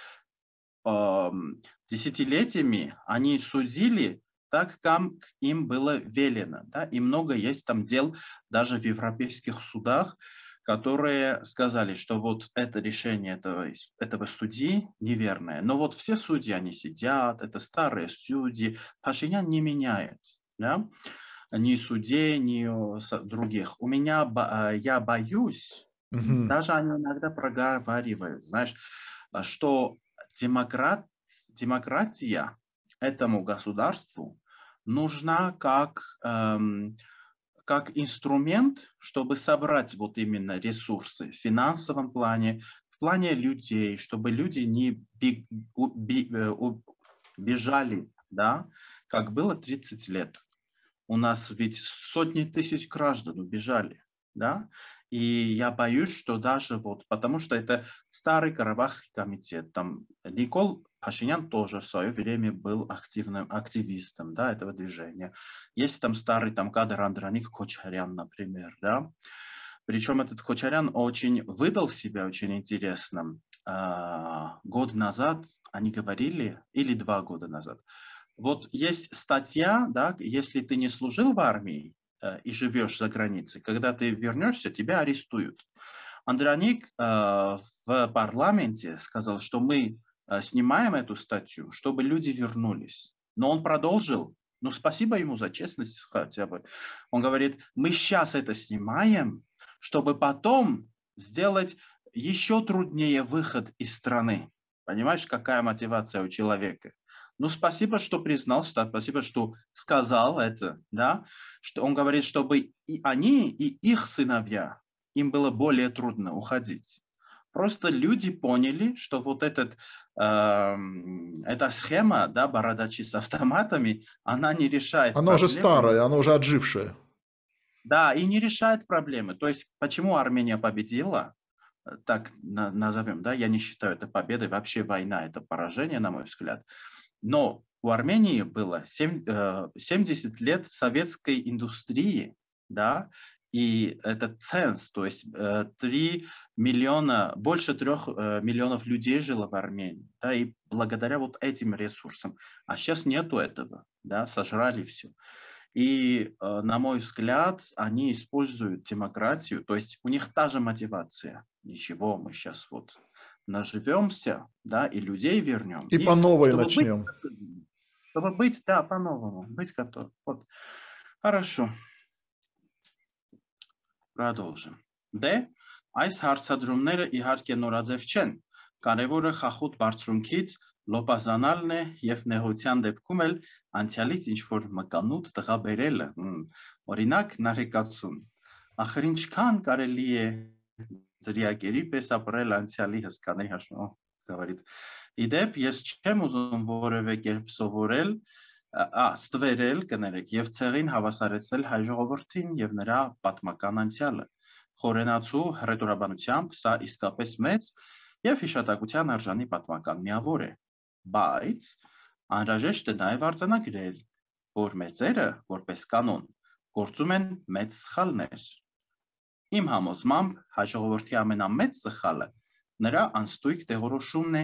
десятилетиями они судили так, как им было велено. Да? И много есть там дел даже в европейских судах, которые сказали, что вот это решение этого, этого судьи неверное. Но вот все судьи, они сидят, это старые судьи. Пашинян не меняет да? ни судей, ни э, других. У меня, э, я боюсь, угу. даже они иногда проговаривают, знаешь, что демократ, демократия этому государству нужна как... Эм, как инструмент, чтобы собрать вот именно ресурсы в финансовом плане, в плане людей, чтобы люди не э, бежали, да, как было 30 лет. У нас ведь сотни тысяч граждан убежали, да, и я боюсь, что даже вот, потому что это старый Карабахский комитет, там Никол Пашинян тоже в свое время был активным активистом да, этого движения. Есть там старый там, кадр Андроник Кочарян, например. Да? Причем этот Кочарян очень выдал себя очень интересно. А, год назад они говорили, или два года назад, вот есть статья, да, если ты не служил в армии э, и живешь за границей, когда ты вернешься, тебя арестуют. Андроник э, в парламенте сказал, что мы Э, снимаем эту статью, чтобы люди вернулись. Но он продолжил, ну спасибо ему за честность хотя бы. Он говорит, мы сейчас это снимаем, чтобы потом сделать еще труднее выход из страны. Понимаешь, какая мотивация у человека? Ну, спасибо, что признал, спасибо, что сказал это, да, что он говорит, чтобы и они, и их сыновья, им было более трудно уходить. Просто люди поняли, что вот этот Эм, эта схема, да, бородачи с автоматами, она не решает. Она уже старая, она уже отжившая. Да, и не решает проблемы. То есть, почему Армения победила? Э, так назовем, да, я не считаю это победой, вообще война это поражение, на мой взгляд. Но у Армении было 70 э, лет советской индустрии, да, и это ценз, то есть 3 э, миллиона, больше 3 э, миллионов людей жило в Армении, да, и благодаря вот этим ресурсам. А сейчас нету этого, да, сожрали все. И, э, на мой взгляд, они используют демократию, то есть у них та же мотивация. Ничего, мы сейчас вот наживемся, да, и людей вернем. И, и по новой чтобы начнем. Быть, чтобы быть, да, по-новому, быть готов. Вот. Хорошо. Продолжим. Դե, այս հարցադրումները իհարկե նորաձև չեն։ Կարևորը խախուտ բարձրունքից լոպազանալն է եւ նեղության դեպքում էլ անցյալից ինչ որ մկանուտ տղաբերելը։ Օրինակ նարեկացում։ Ախր ինչքան կարելի է ծրիակերի պես ապրել անցյալի հսկաների հաշվով գավառից։ Իդեպ ես չեմ ուզում որևէ կերպ սովորել, որ ա ստվերել կներեք եւ ցեղին հավասարեցնել հայ ժողովրդին եւ նրա պատմական անցյալը խորենացու հռետորաբանությամբ սա իսկապես մեծ եւ հիշատակության արժանի պատմական միավոր է բայց անհրաժեշտ է նաեւ արձանագրել որ մեծերը որպես կանոն գործում են մեծ սխալներ իմ համոզմամբ հայ ժողովրդի ամենամեծ սխալը նրա անստույգ տեղորոշումն է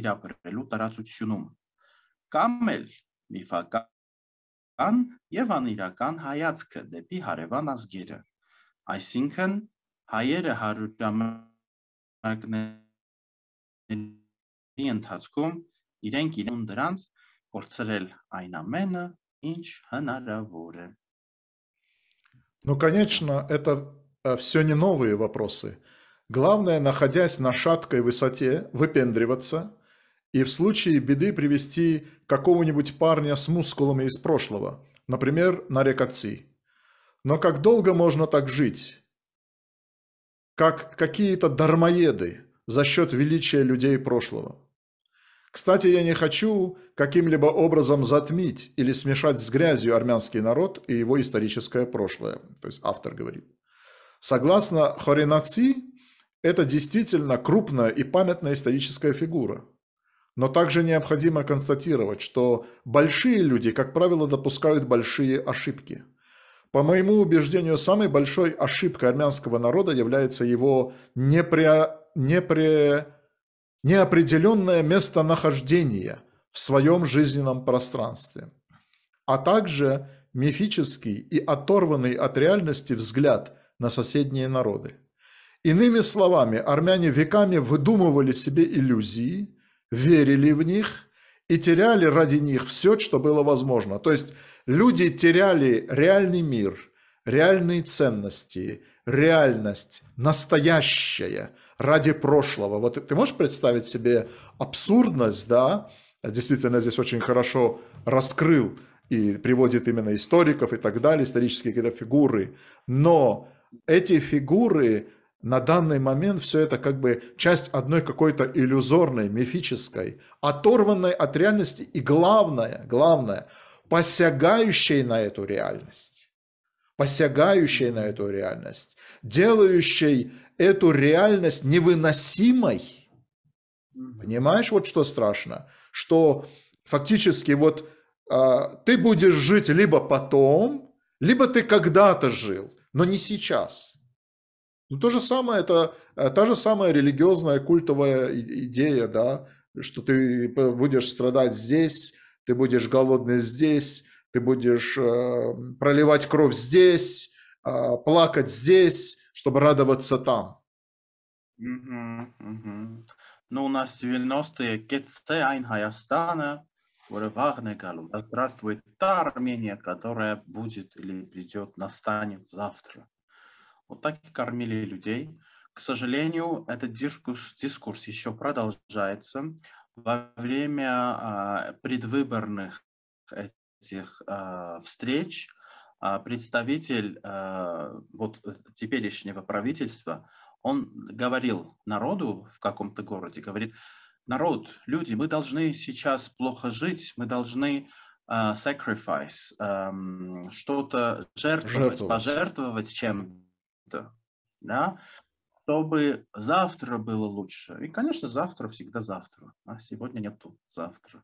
իրապրելու տարածությունում կամ էլ միֆական եւ անիրական հայացքը դեպի հարևան ազգերը։ Այսինքն հայերը հարյուրամյակների ընթացքում իրենք իրեն դրանց կորցրել այն ամենը, ինչ հնարավոր է։ Ну, конечно, это все не новые вопросы. Главное, находясь на шаткой высоте, выпендриваться, и в случае беды привести какого-нибудь парня с мускулами из прошлого, например, на рекоци. Но как долго можно так жить? Как какие-то дармоеды за счет величия людей прошлого. Кстати, я не хочу каким-либо образом затмить или смешать с грязью армянский народ и его историческое прошлое, то есть автор говорит. Согласно Хоринаци, это действительно крупная и памятная историческая фигура – но также необходимо констатировать, что большие люди, как правило, допускают большие ошибки. По моему убеждению, самой большой ошибкой армянского народа является его непре... Непре... неопределенное местонахождение в своем жизненном пространстве, а также мифический и оторванный от реальности взгляд на соседние народы. Иными словами, армяне веками выдумывали себе иллюзии – верили в них и теряли ради них все, что было возможно. То есть люди теряли реальный мир, реальные ценности, реальность настоящее ради прошлого. Вот ты можешь представить себе абсурдность, да? Действительно, здесь очень хорошо раскрыл и приводит именно историков и так далее, исторические какие-то фигуры. Но эти фигуры на данный момент все это как бы часть одной какой-то иллюзорной, мифической, оторванной от реальности и главное, главное, посягающей на эту реальность, посягающей на эту реальность, делающей эту реальность невыносимой. Понимаешь, вот что страшно, что фактически вот э, ты будешь жить либо потом, либо ты когда-то жил, но не сейчас – ну, то же самое, это э, та же самая религиозная культовая идея, да, что ты будешь страдать здесь, ты будешь голодный здесь, ты будешь э, проливать кровь здесь, э, плакать здесь, чтобы радоваться там. Mm-hmm, Ну, у нас 90-е Кетсе Айнхаястана, Вагнегалу. Да здравствует та Армения, которая будет или придет, настанет завтра. Вот так и кормили людей. К сожалению, этот дискурс, дискурс еще продолжается. Во время а, предвыборных этих а, встреч а, представитель а, вот э, теперешнего правительства, он говорил народу в каком-то городе, говорит, народ, люди, мы должны сейчас плохо жить, мы должны а, sacrifice, эм, что-то жертвовать, жертвовать, пожертвовать чем это, да, чтобы завтра было лучше. И, конечно, завтра всегда завтра. А сегодня нету завтра.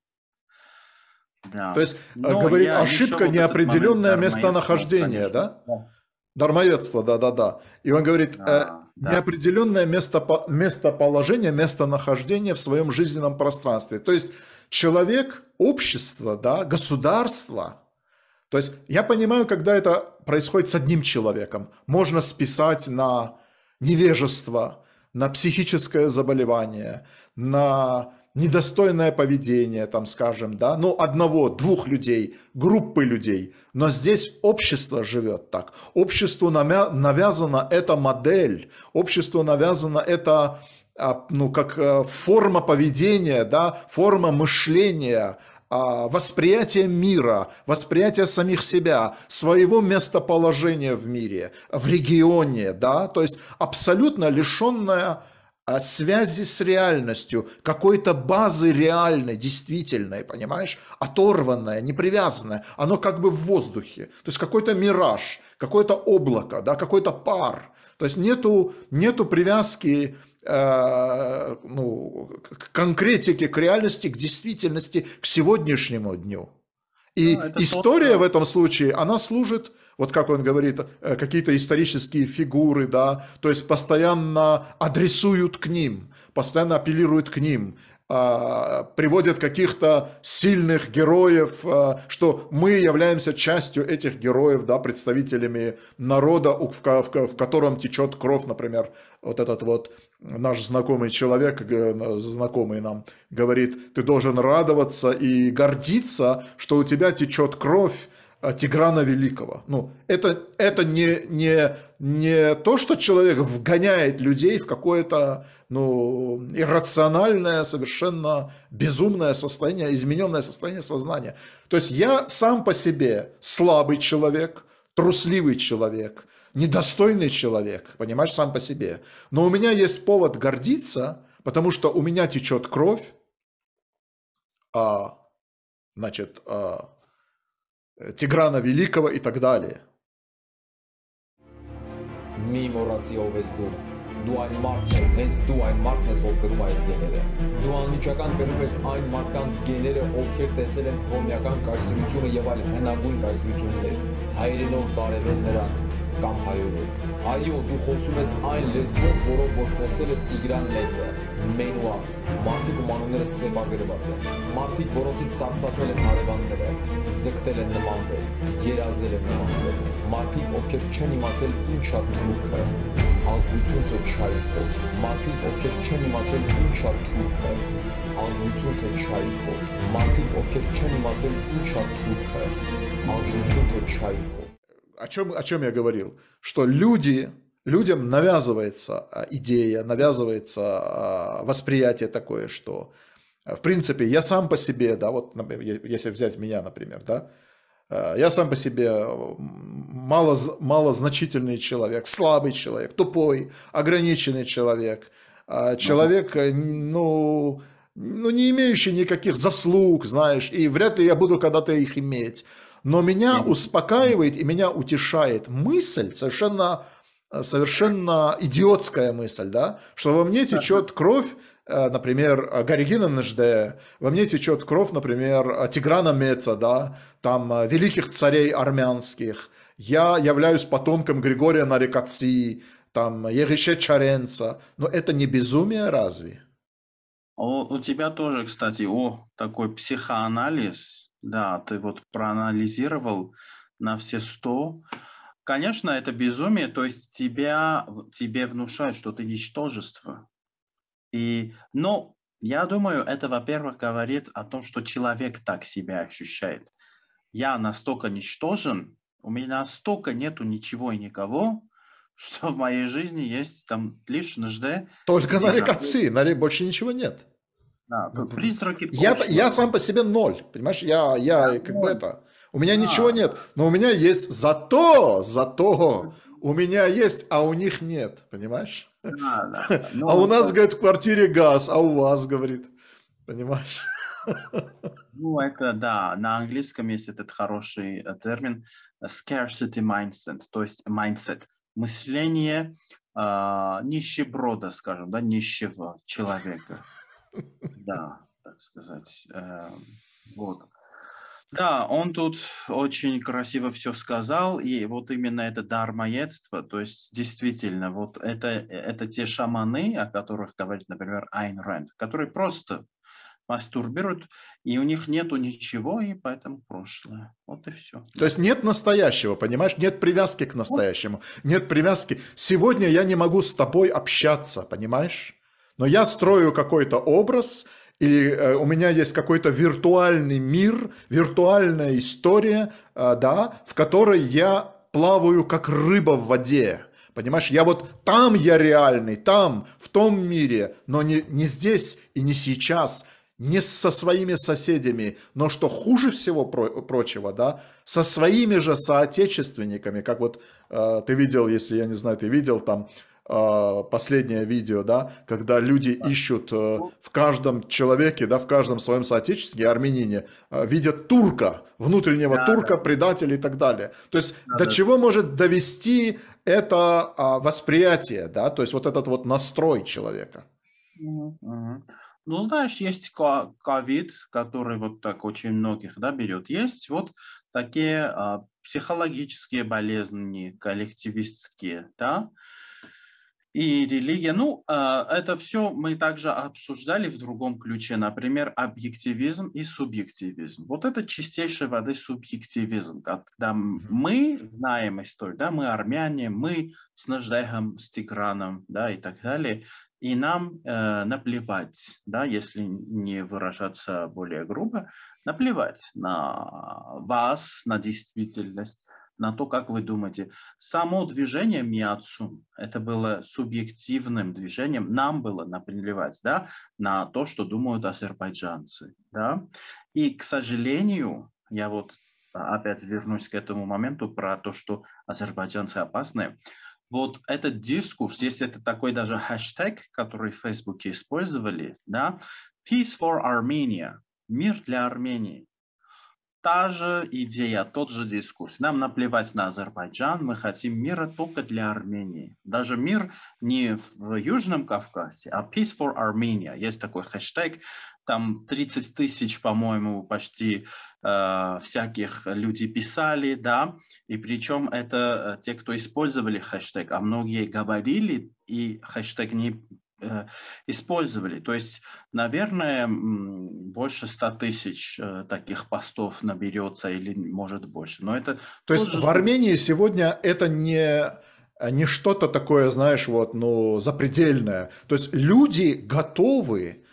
Да. То есть, а, Но говорит, ошибка неопределенное местонахождение, да? да? Дармоедство, да-да-да. И он говорит, да, э, да. неопределенное место, местоположение, местонахождение в своем жизненном пространстве. То есть человек, общество, да, государство – то есть я понимаю, когда это происходит с одним человеком, можно списать на невежество, на психическое заболевание, на недостойное поведение, там, скажем, да, ну, одного, двух людей, группы людей. Но здесь общество живет так. Обществу навязана эта модель, обществу навязана эта, а, ну, как э, форма поведения, да, форма мышления, а, восприятие мира, восприятие самих себя, своего местоположения в мире, в регионе, да, то есть абсолютно лишенная а, связи с реальностью, какой-то базы реальной, действительной, понимаешь, оторванная, непривязанная, оно как бы в воздухе, то есть какой-то мираж, какое-то облако, да, какой-то пар, то есть нету, нету привязки Э, ну, к конкретике, к реальности, к действительности, к сегодняшнему дню. И ну, история тот, в этом случае, она служит, вот как он говорит, э, какие-то исторические фигуры, да, то есть постоянно адресуют к ним, постоянно апеллируют к ним. А, приводят каких-то сильных героев, а, что мы являемся частью этих героев, да, представителями народа, в, в котором течет кровь, например, вот этот вот наш знакомый человек, знакомый нам, говорит, ты должен радоваться и гордиться, что у тебя течет кровь Э, Тиграна Великого. Ну, это, это не, не, не то, что человек вгоняет людей в какое-то ну, иррациональное, совершенно безумное состояние, измененное состояние сознания. То есть я сам по себе слабый человек, трусливый человек, недостойный человек, понимаешь, сам по себе. Но у меня есть повод гордиться, потому что у меня течет кровь, а, значит, а, Э, Тиграна Великого и так далее. Mimo racji always դու այն մարդն ես, հենց դու այն մարդն ես, ով գրում այս գեները։ Դու անմիջական գրում ես այն մարդկանց գեները, ովքեր տեսել են հոմիական կայսրությունը եւ այլ հնագույն կայսրություններ, հայերենով բարելով նրանց կամ հայերով։ Այո, դու խոսում ես այն լեզվով, որով որ խոսել է Տիգրան Լեծը, Մենուա, մարդիկ ու մանուները սեփագրված են։ Մարդիկ, որոնցից սարսափել են հարևանները, ձգտել են նմանվել, երազել են նմանվել մարդիկ, ովքեր չեն իմացել ինչ շատ թուրքը, ազգություն թե չայթքո, մարդիկ, ովքեր չեն իմացել ինչ շատ թուրքը, ազգություն թե չայթքո, մարդիկ, ովքեր չեն իմացել ինչ շատ թուրքը, ազգություն թե չայթքո։ О чем, о чем я говорил? Что люди, людям навязывается идея, навязывается восприятие такое, что в принципе, я сам по себе, да, вот если взять меня, например, да, Э, я сам по себе э, мало, мало значительный человек, слабый человек, тупой, ограниченный человек, а ну, человек, ну. ну, ну, не имеющий никаких заслуг, знаешь, и вряд ли я буду когда-то их иметь. Но меня успокаивает и меня утешает мысль, совершенно, э, совершенно идиотская мысль, да, что во мне течет кровь Э, например, э, Гарри Гиннен во мне течет кровь, например, э, Тиграна Меца, да, там, великих царей армянских, я являюсь потомком Григория Нарекаци, там, Егише Чаренца, но это не безумие разве? У, у тебя тоже, кстати, о, такой психоанализ, да, ты вот проанализировал на все сто, Конечно, это безумие, то есть тебя, тебе внушают, что ты ничтожество, и, но ну, я думаю, это, во-первых, говорит о том, что человек так себя ощущает. Я настолько ничтожен, у меня столько нету ничего и никого, что в моей жизни есть там лишь нужды. Только нарекации, на больше ничего нет. Да, ну, призраки. Я, я сам по себе ноль, понимаешь? Я, я да, как ноль. бы это. У меня да. ничего нет, но у меня есть зато, зато у меня есть, а у них нет, понимаешь? Да, да. Ну, а у нас, говорит, в квартире газ, а у вас, говорит, понимаешь? Ну, это да, на английском есть этот хороший э, термин э, scarcity mindset, то есть mindset, мышление э, а, нищеброда, скажем, да, нищего человека. Да, так сказать. Э, вот. Да, он тут очень красиво все сказал, и вот именно это дармоедство, то есть действительно, вот это, это те шаманы, о которых говорит, например, Айн Рэнд, которые просто мастурбируют, и у них нету ничего, и поэтому прошлое. Вот и все. То есть нет настоящего, понимаешь? Нет привязки к настоящему. Нет привязки. Сегодня я не могу с тобой общаться, понимаешь? Но я строю какой-то образ, или э, у меня есть какой-то виртуальный мир, виртуальная история, э, да, в которой я плаваю как рыба в воде. Понимаешь, я вот там я реальный, там, в том мире, но не, не здесь и не сейчас, не со своими соседями, но что хуже всего про- прочего, да, со своими же соотечественниками, как вот э, ты видел, если я не знаю, ты видел там а, последнее видео, да, когда люди ищут э, в каждом человеке, да, в каждом своем соотечественнике, армянине, э, видят турка, внутреннего да, турка, да. предателя и так далее. То есть да, до да. чего может довести это а, восприятие, да, то есть вот этот вот настрой человека? Ну, знаешь, есть ковид, который вот так очень многих, да, берет. Есть вот такие а, психологические болезни, коллективистские, да, и религия. Ну, а, это все мы также обсуждали в другом ключе, например, объективизм и субъективизм. Вот это чистейшей воды субъективизм, когда мы знаем историю, да, мы армяне, мы с Наждехом, с Тиграном, да, и так далее, и нам э, наплевать, да, если не выражаться более грубо, наплевать на вас, на действительность, на то, как вы думаете. Само движение миацум, это было субъективным движением, нам было наплевать да, на то, что думают азербайджанцы. Да? И, к сожалению, я вот а, опять вернусь к этому моменту про то, что азербайджанцы опасны. Вот этот дискурс, есть это такой даже хэштег, который в Фейсбуке использовали, да, Peace for Armenia, мир для Армении та же идея, тот же дискурс. Нам наплевать на Азербайджан, мы хотим мира только для Армении. Даже мир не в Южном Кавказе, а Peace for Armenia. Есть такой хэштег, там 30 тысяч, по-моему, почти э, всяких людей писали, да, и причем это э, те, кто использовали хэштег, а многие говорили, и хэштег не Э, использовали. То есть, наверное, больше 100 тысяч э, таких постов наберется или может больше. Но это То есть же... в Армении сегодня это не э, не что-то такое, знаешь, вот, ну, запредельное. То есть люди готовы,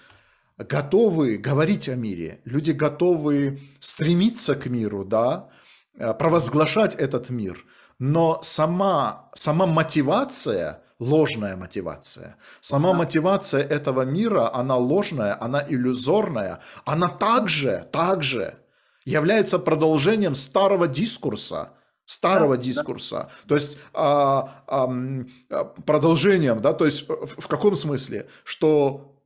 готовы говорить о мире, люди готовы стремиться к миру, да, провозглашать этот мир. Но сама, сама мотивация – ложная мотивация. Сама мотивация этого мира, она ложная, она иллюзорная, она также, также является продолжением старого дискурса, старого да, дискурса, да. то есть а, а, продолжением, да, то есть э, в, в каком смысле, что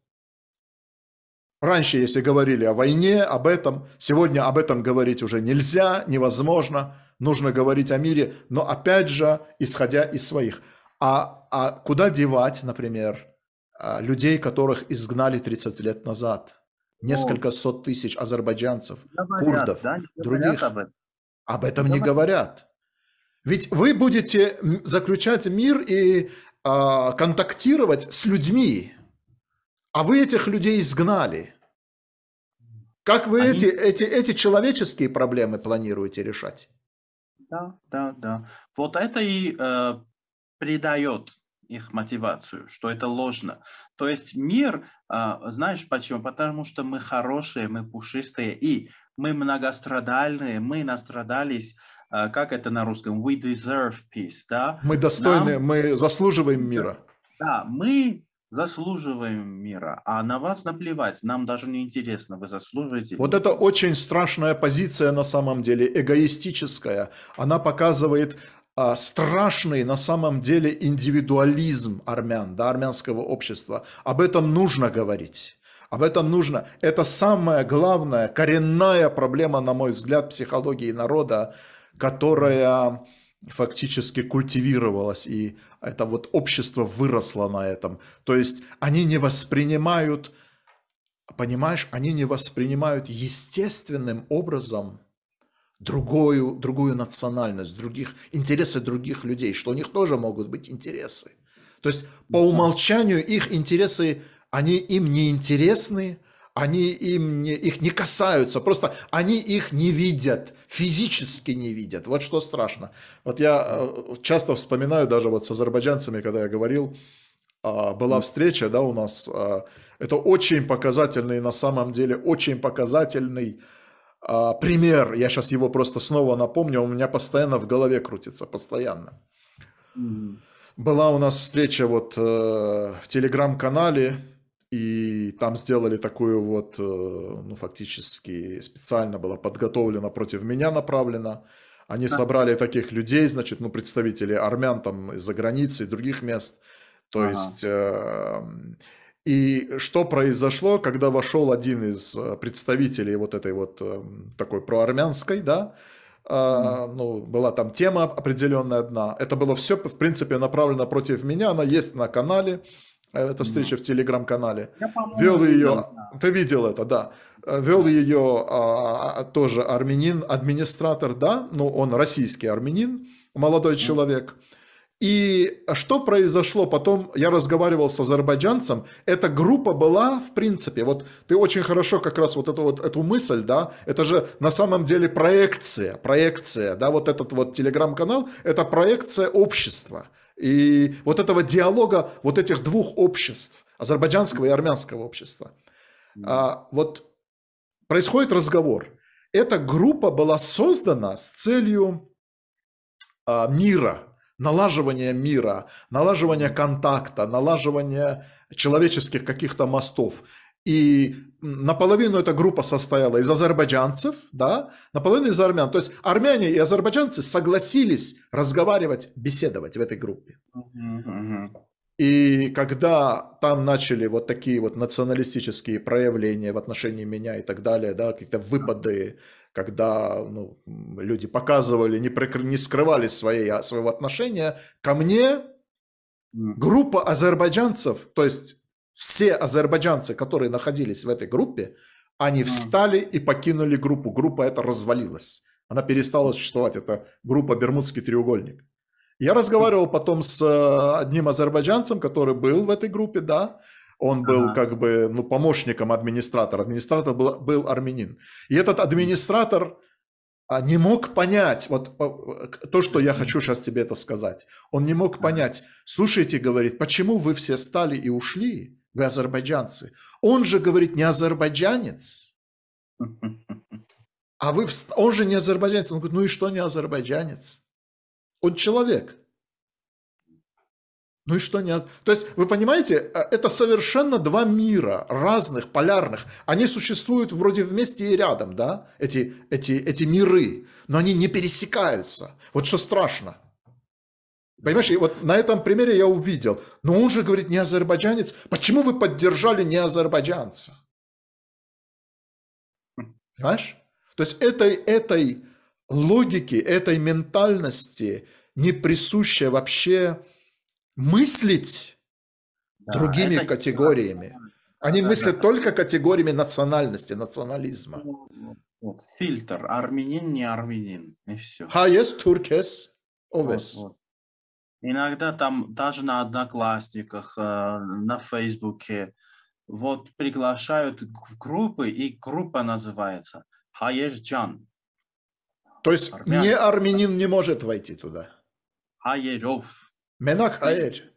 раньше, если говорили о войне, об этом, сегодня об этом говорить уже нельзя, невозможно, нужно говорить о мире, но опять же, исходя из своих. А, а куда девать, например, а, людей, которых изгнали 30 лет назад? Несколько сот тысяч азербайджанцев, говорят, курдов, да? других. Об этом, об этом не говорят. Ведь вы будете заключать мир и а, контактировать с людьми, а вы этих людей изгнали. Как вы Они... эти, эти, эти человеческие проблемы планируете решать? Да, да, да. Вот это и э, придает их мотивацию, что это ложно. То есть мир, а, знаешь почему? Потому что мы хорошие, мы пушистые, и мы многострадальные, мы настрадались, а, как это на русском, we deserve peace, да? Мы достойны, Нам... мы заслуживаем мира. Да, мы заслуживаем мира, а на вас наплевать, нам даже не интересно, вы заслуживаете. Вот это очень страшная позиция на самом деле, эгоистическая. Она показывает а, страшный на самом деле индивидуализм армян, да, армянского общества. Об этом нужно говорить. Об этом нужно. Это самая главная, коренная проблема, на мой взгляд, психологии народа, которая фактически культивировалась, и это вот общество выросло на этом. То есть они не воспринимают, понимаешь, они не воспринимают естественным образом – другую, другую национальность, других, интересы других людей, что у них тоже могут быть интересы. То есть по умолчанию их интересы, они им не интересны, они им не, их не касаются, просто они их не видят, физически не видят. Вот что страшно. Вот я э, часто вспоминаю даже вот с азербайджанцами, когда я говорил, а, была встреча, да, у нас, а, это очень показательный, на самом деле, очень показательный а, пример, я сейчас его просто снова напомню, он у меня постоянно в голове крутится, постоянно. Была у нас встреча вот э, в телеграм-канале, и там сделали такую вот, э, ну фактически специально была подготовлена против меня направлена. Они mm. собрали таких людей, значит, ну представителей армян там из-за границы и других мест. То ага. есть... Э, и что произошло, когда вошел один из э, представителей вот этой вот э, такой проармянской, да, а, ну, была там тема определенная одна. Это было все, в принципе, направлено против меня. Она есть на канале. Э, это встреча mm. в телеграм-канале. Вел ее, видел, да. ты видел это, да. Вел да. ее а, а, тоже армянин, администратор, да, ну он российский армянин, молодой да. человек. И что произошло потом, я разговаривал с азербайджанцем, эта группа была, в принципе, вот ты очень хорошо как раз вот эту вот эту мысль, да, это же на самом деле проекция, проекция, да, вот этот вот телеграм-канал, это проекция общества. И вот этого диалога вот этих двух обществ, азербайджанского и армянского общества. А, вот происходит разговор. Эта группа была создана с целью а, мира – налаживание мира, налаживание контакта, налаживание человеческих каких-то мостов. И наполовину эта группа состояла из азербайджанцев, да, наполовину из армян. То есть армяне и азербайджанцы согласились разговаривать, беседовать в этой группе. И когда там начали вот такие вот националистические проявления в отношении меня и так далее, да, какие-то выпады когда ну, люди показывали, не, прикр... не скрывали своей, а, своего отношения, ко мне группа азербайджанцев, то есть все азербайджанцы, которые находились в этой группе, они а. встали и покинули группу. Группа эта развалилась. Она перестала существовать. Это группа «Бермудский треугольник». Я разговаривал потом с э, одним азербайджанцем, который был в этой группе, да, он был ага. как бы ну, помощником администратора. Администратор был, был армянин. И этот администратор а, не мог понять, вот э, то, что я хочу сейчас тебе это сказать. Он не мог понять. Слушайте, говорит, почему вы все стали и ушли? Вы азербайджанцы. Он же, говорит, не азербайджанец. А вы, он же не азербайджанец. Он говорит, ну и что не азербайджанец? Он человек. Ну и что нет? То есть, вы понимаете, э, это совершенно два мира, разных, полярных. Они существуют вроде вместе и рядом, да, эти, эти, эти миры, но они не пересекаются. Вот что страшно. Понимаешь, и вот на этом примере я увидел. Но он же говорит не азербайджанец. Почему вы поддержали не азербайджанца? Понимаешь? То есть этой, этой логики, этой ментальности, не присущая вообще мыслить да, другими это... категориями. Они да, мыслят да. только категориями национальности, национализма. Ну, вот, фильтр. Армянин, не армянин. И все. Хаес, туркес, овес. Иногда там даже на одноклассниках, э, на Фейсбуке, вот приглашают в группы, и группа называется Хаешджан. То есть Армян. не армянин не может войти туда? Хаеров. Менак Хаэль.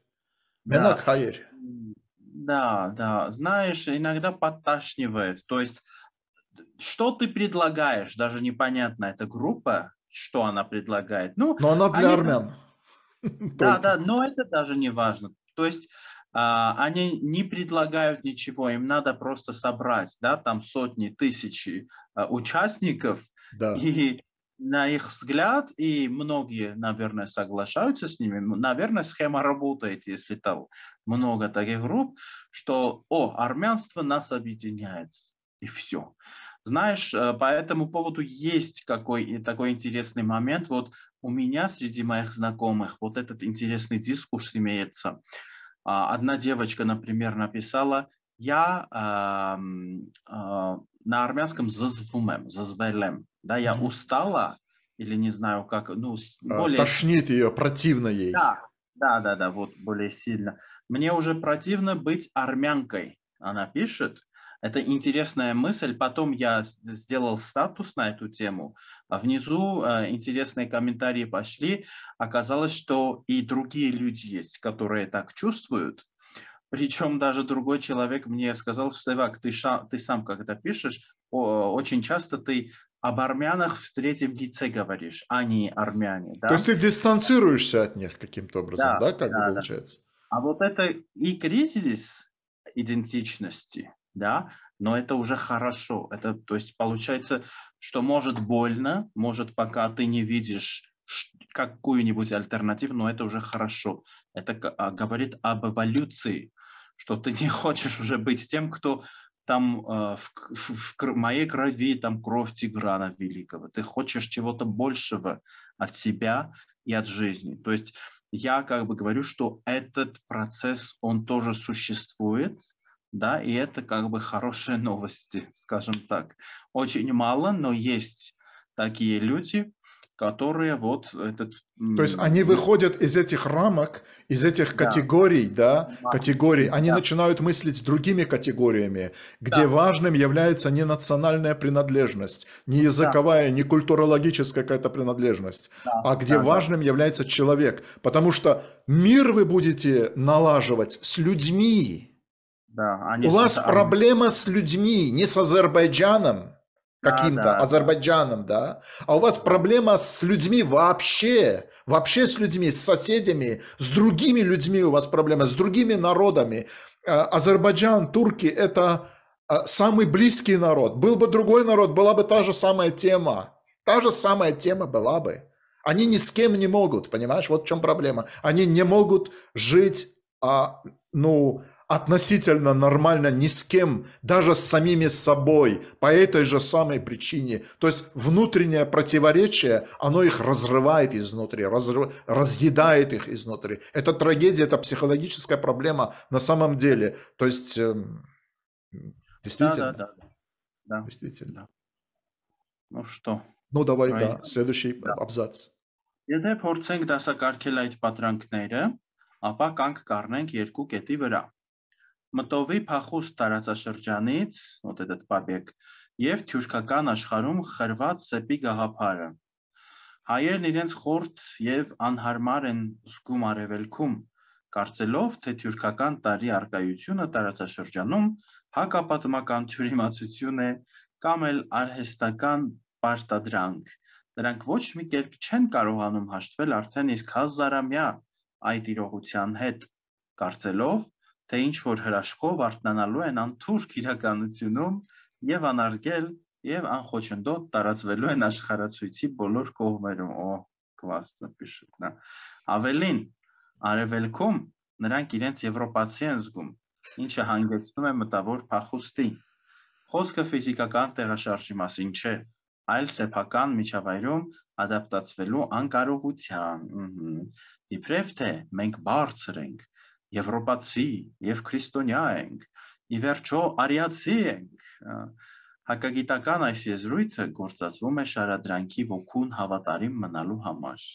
Менак да. Да, да. Знаешь, иногда подташнивает. То есть, что ты предлагаешь, даже непонятно, эта группа, что она предлагает. Ну, но она для они... армян. Да, да, но это даже не важно. То есть, а, они не предлагают ничего, им надо просто собрать, да, там сотни, тысячи а, участников, да. и на их взгляд, и многие, наверное, соглашаются с ними, наверное, схема работает, если там много таких групп, что, о, армянство нас объединяет, и все. Знаешь, э, по этому поводу есть какой, такой интересный момент. Вот у меня среди моих знакомых вот этот интересный дискурс имеется. А, одна девочка, например, написала, я эм, э, на армянском зазвумем, зазвелем. Да, я устала или не знаю как, ну, а, более... Тошнит ее, противно ей. Да, да, да, да, вот более сильно. Мне уже противно быть армянкой, она пишет. Это интересная мысль. Потом я сделал статус на эту тему. А внизу э, интересные комментарии пошли. Оказалось, что и другие люди есть, которые так чувствуют. Причем даже другой человек мне сказал, что Ивак, ты, ша, ты сам когда пишешь, очень часто ты об армянах в третьем лице говоришь, а не армяне. Да? То есть ты дистанцируешься от них каким-то образом, да, да как да, получается? Да. А вот это и кризис идентичности, да, но это уже хорошо. Это, то есть получается, что может больно, может пока ты не видишь какую-нибудь альтернативу, но это уже хорошо. Это а, говорит об эволюции что ты не хочешь уже быть тем, кто там э, в, в, в моей крови там кровь Тиграна Великого. Ты хочешь чего-то большего от себя и от жизни. То есть я как бы говорю, что этот процесс, он тоже существует, да, и это как бы хорошие новости, скажем так. Очень мало, но есть такие люди, которые вот этот... То есть они выходят из этих рамок, из этих да. категорий, да, категорий, они да. начинают мыслить другими категориями, где да. важным является не национальная принадлежность, не языковая, да. не культурологическая какая-то принадлежность, да. а где да, важным да. является человек, потому что мир вы будете налаживать с людьми. Да, а У вас проблема с людьми, не с Азербайджаном каким-то да, да, Азербайджаном, да. А у вас проблема с людьми вообще, вообще с людьми, с соседями, с другими людьми у вас проблема, с другими народами. А, Азербайджан, турки – это а, самый близкий народ. Был бы другой народ, была бы та же самая тема. Та же самая тема была бы. Они ни с кем не могут, понимаешь? Вот в чем проблема. Они не могут жить, а, ну, относительно нормально ни с кем, даже с самими собой, по этой же самой причине. То есть внутреннее противоречие, оно их разрывает изнутри, разрыв, разъедает их изнутри. Это трагедия, это психологическая проблема на самом деле. То есть, эм, действительно. Да, да, да. да. Действительно. Да. Ну что. Ну давай, Давайте. да, следующий да. абзац. Եթե փորձենք դասակարգել այդ պատրանքները, ապա կանգ կառնենք երկու կետի վրա։ մտովի փախուստ տարածաշրջանից, вот этот побег, եւ թուրքական աշխարհում խրված սեպի գաղափարը։ Հայերն իրենց խորտ եւ անհարմար են զգում արևելքում, կարծելով, թե թուրքական տարի արկայությունը տարածաշրջանում հակապատմական թյուրիմացություն է կամ էլ արհեստական պարտադրանք։ Նրանք ոչ մի կերպ չեն կարողանում հաշտվել արդեն իսկ հազարամյա այդ իրողության հետ, կարծելով, թե ինչ որ հրաշքով արտանանալու են անթուրք իրականությունում եւ անարգել եւ անխոչնդոտ տարածվելու են աշխարհացույցի բոլոր կողմերում։ Օ, կվաստը պիշտ նա։ Ավելին, արևելքում նրանք իրենց եվրոպացի են զգում, ինչը հանգեցնում է մտավոր փախուստի։ Խոսքը ֆիզիկական տեղաշարժի մասին չէ, այլ սեփական միջավայրում ադապտացվելու անկարողության։ Իբրև թե մենք բարձր ենք, Եվրոպացի եւ քրիստոնյա ենք։ Ի վերջո արիացի ենք։ Հակագիտական այս եզրույթը գործածվում է շարադրանքի ոգուն հավատարիմ մնալու համար։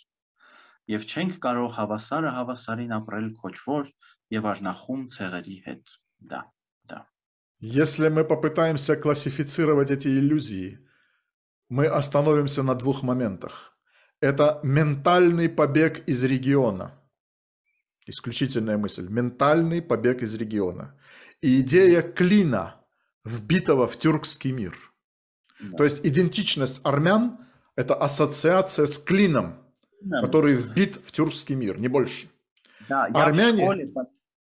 Եվ չենք կարող հավասարը հավասարին ապրել քոչվոր եւ արժնախում ցեղերի հետ։ Да, да. Если мы попытаемся классифицировать эти иллюзии, мы остановимся на двух моментах. Это ментальный побег из региона – Исключительная мысль. Ментальный побег из региона. И идея клина, вбитого в тюркский мир. Да. То есть идентичность армян – это ассоциация с клином, да. который вбит в тюркский мир, не больше. Да, я Армяне... в школе,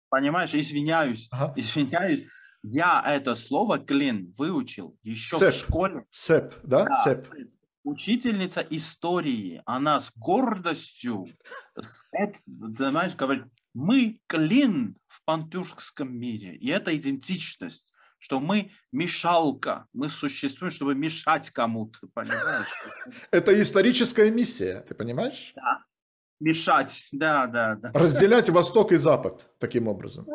понимаешь, извиняюсь, ага. извиняюсь, я это слово клин выучил еще Сэп. в школе. Сэп, да? да Сэп. Сэп учительница истории, она с гордостью, с, знаешь, говорит, мы клин в пантюшском мире, и это идентичность что мы мешалка, мы существуем, чтобы мешать кому-то, понимаешь? Это историческая миссия, ты понимаешь? Да. Мешать, да, да, да. Разделять Восток и Запад таким образом.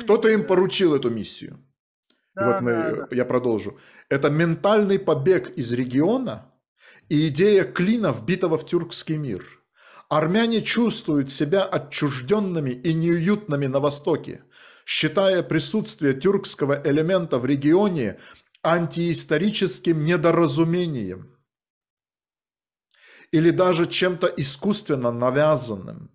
Кто-то им поручил эту миссию. Да, и вот мы, да, да. я продолжу. Это ментальный побег из региона, и идея клина, вбитого в тюркский мир. Армяне чувствуют себя отчужденными и неуютными на Востоке, считая присутствие тюркского элемента в регионе антиисторическим недоразумением или даже чем-то искусственно навязанным.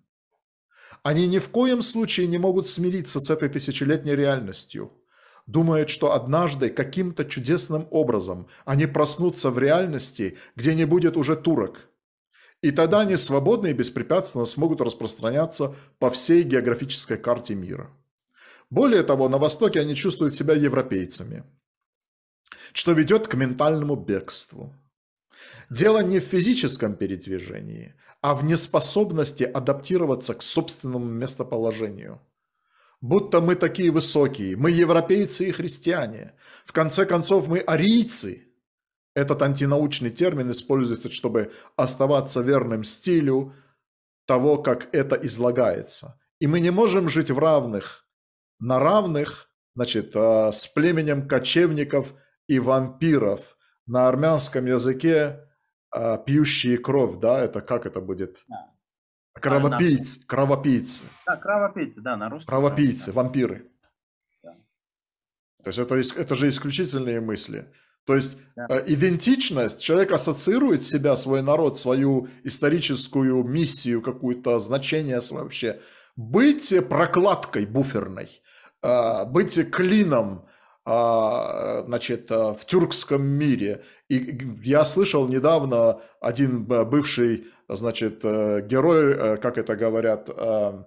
Они ни в коем случае не могут смириться с этой тысячелетней реальностью – думает, что однажды каким-то чудесным образом они проснутся в реальности, где не будет уже турок. И тогда они свободно и беспрепятственно смогут распространяться по всей географической карте мира. Более того, на Востоке они чувствуют себя европейцами, что ведет к ментальному бегству. Дело не в физическом передвижении, а в неспособности адаптироваться к собственному местоположению – будто мы такие высокие, мы европейцы и христиане. В конце концов, мы арийцы. Этот антинаучный термин используется, чтобы оставаться верным стилю того, как это излагается. И мы не можем жить в равных, на равных, значит, э, с племенем кочевников и вампиров. На армянском языке э, пьющие кровь, да, это как это будет? Да. Кровопийцы, кровопийцы. Да, кровопийцы, да, на русском. Кровопийцы, вампиры. Да. То есть это, это же исключительные мысли. То есть да. Э, идентичность, человек ассоциирует себя, свой народ, свою историческую миссию, какое то значение вообще. Быть прокладкой буферной, э, быть клином, э, значит, в тюркском мире. И я слышал недавно, один бывший значит, э, герой, э, как это говорят, э,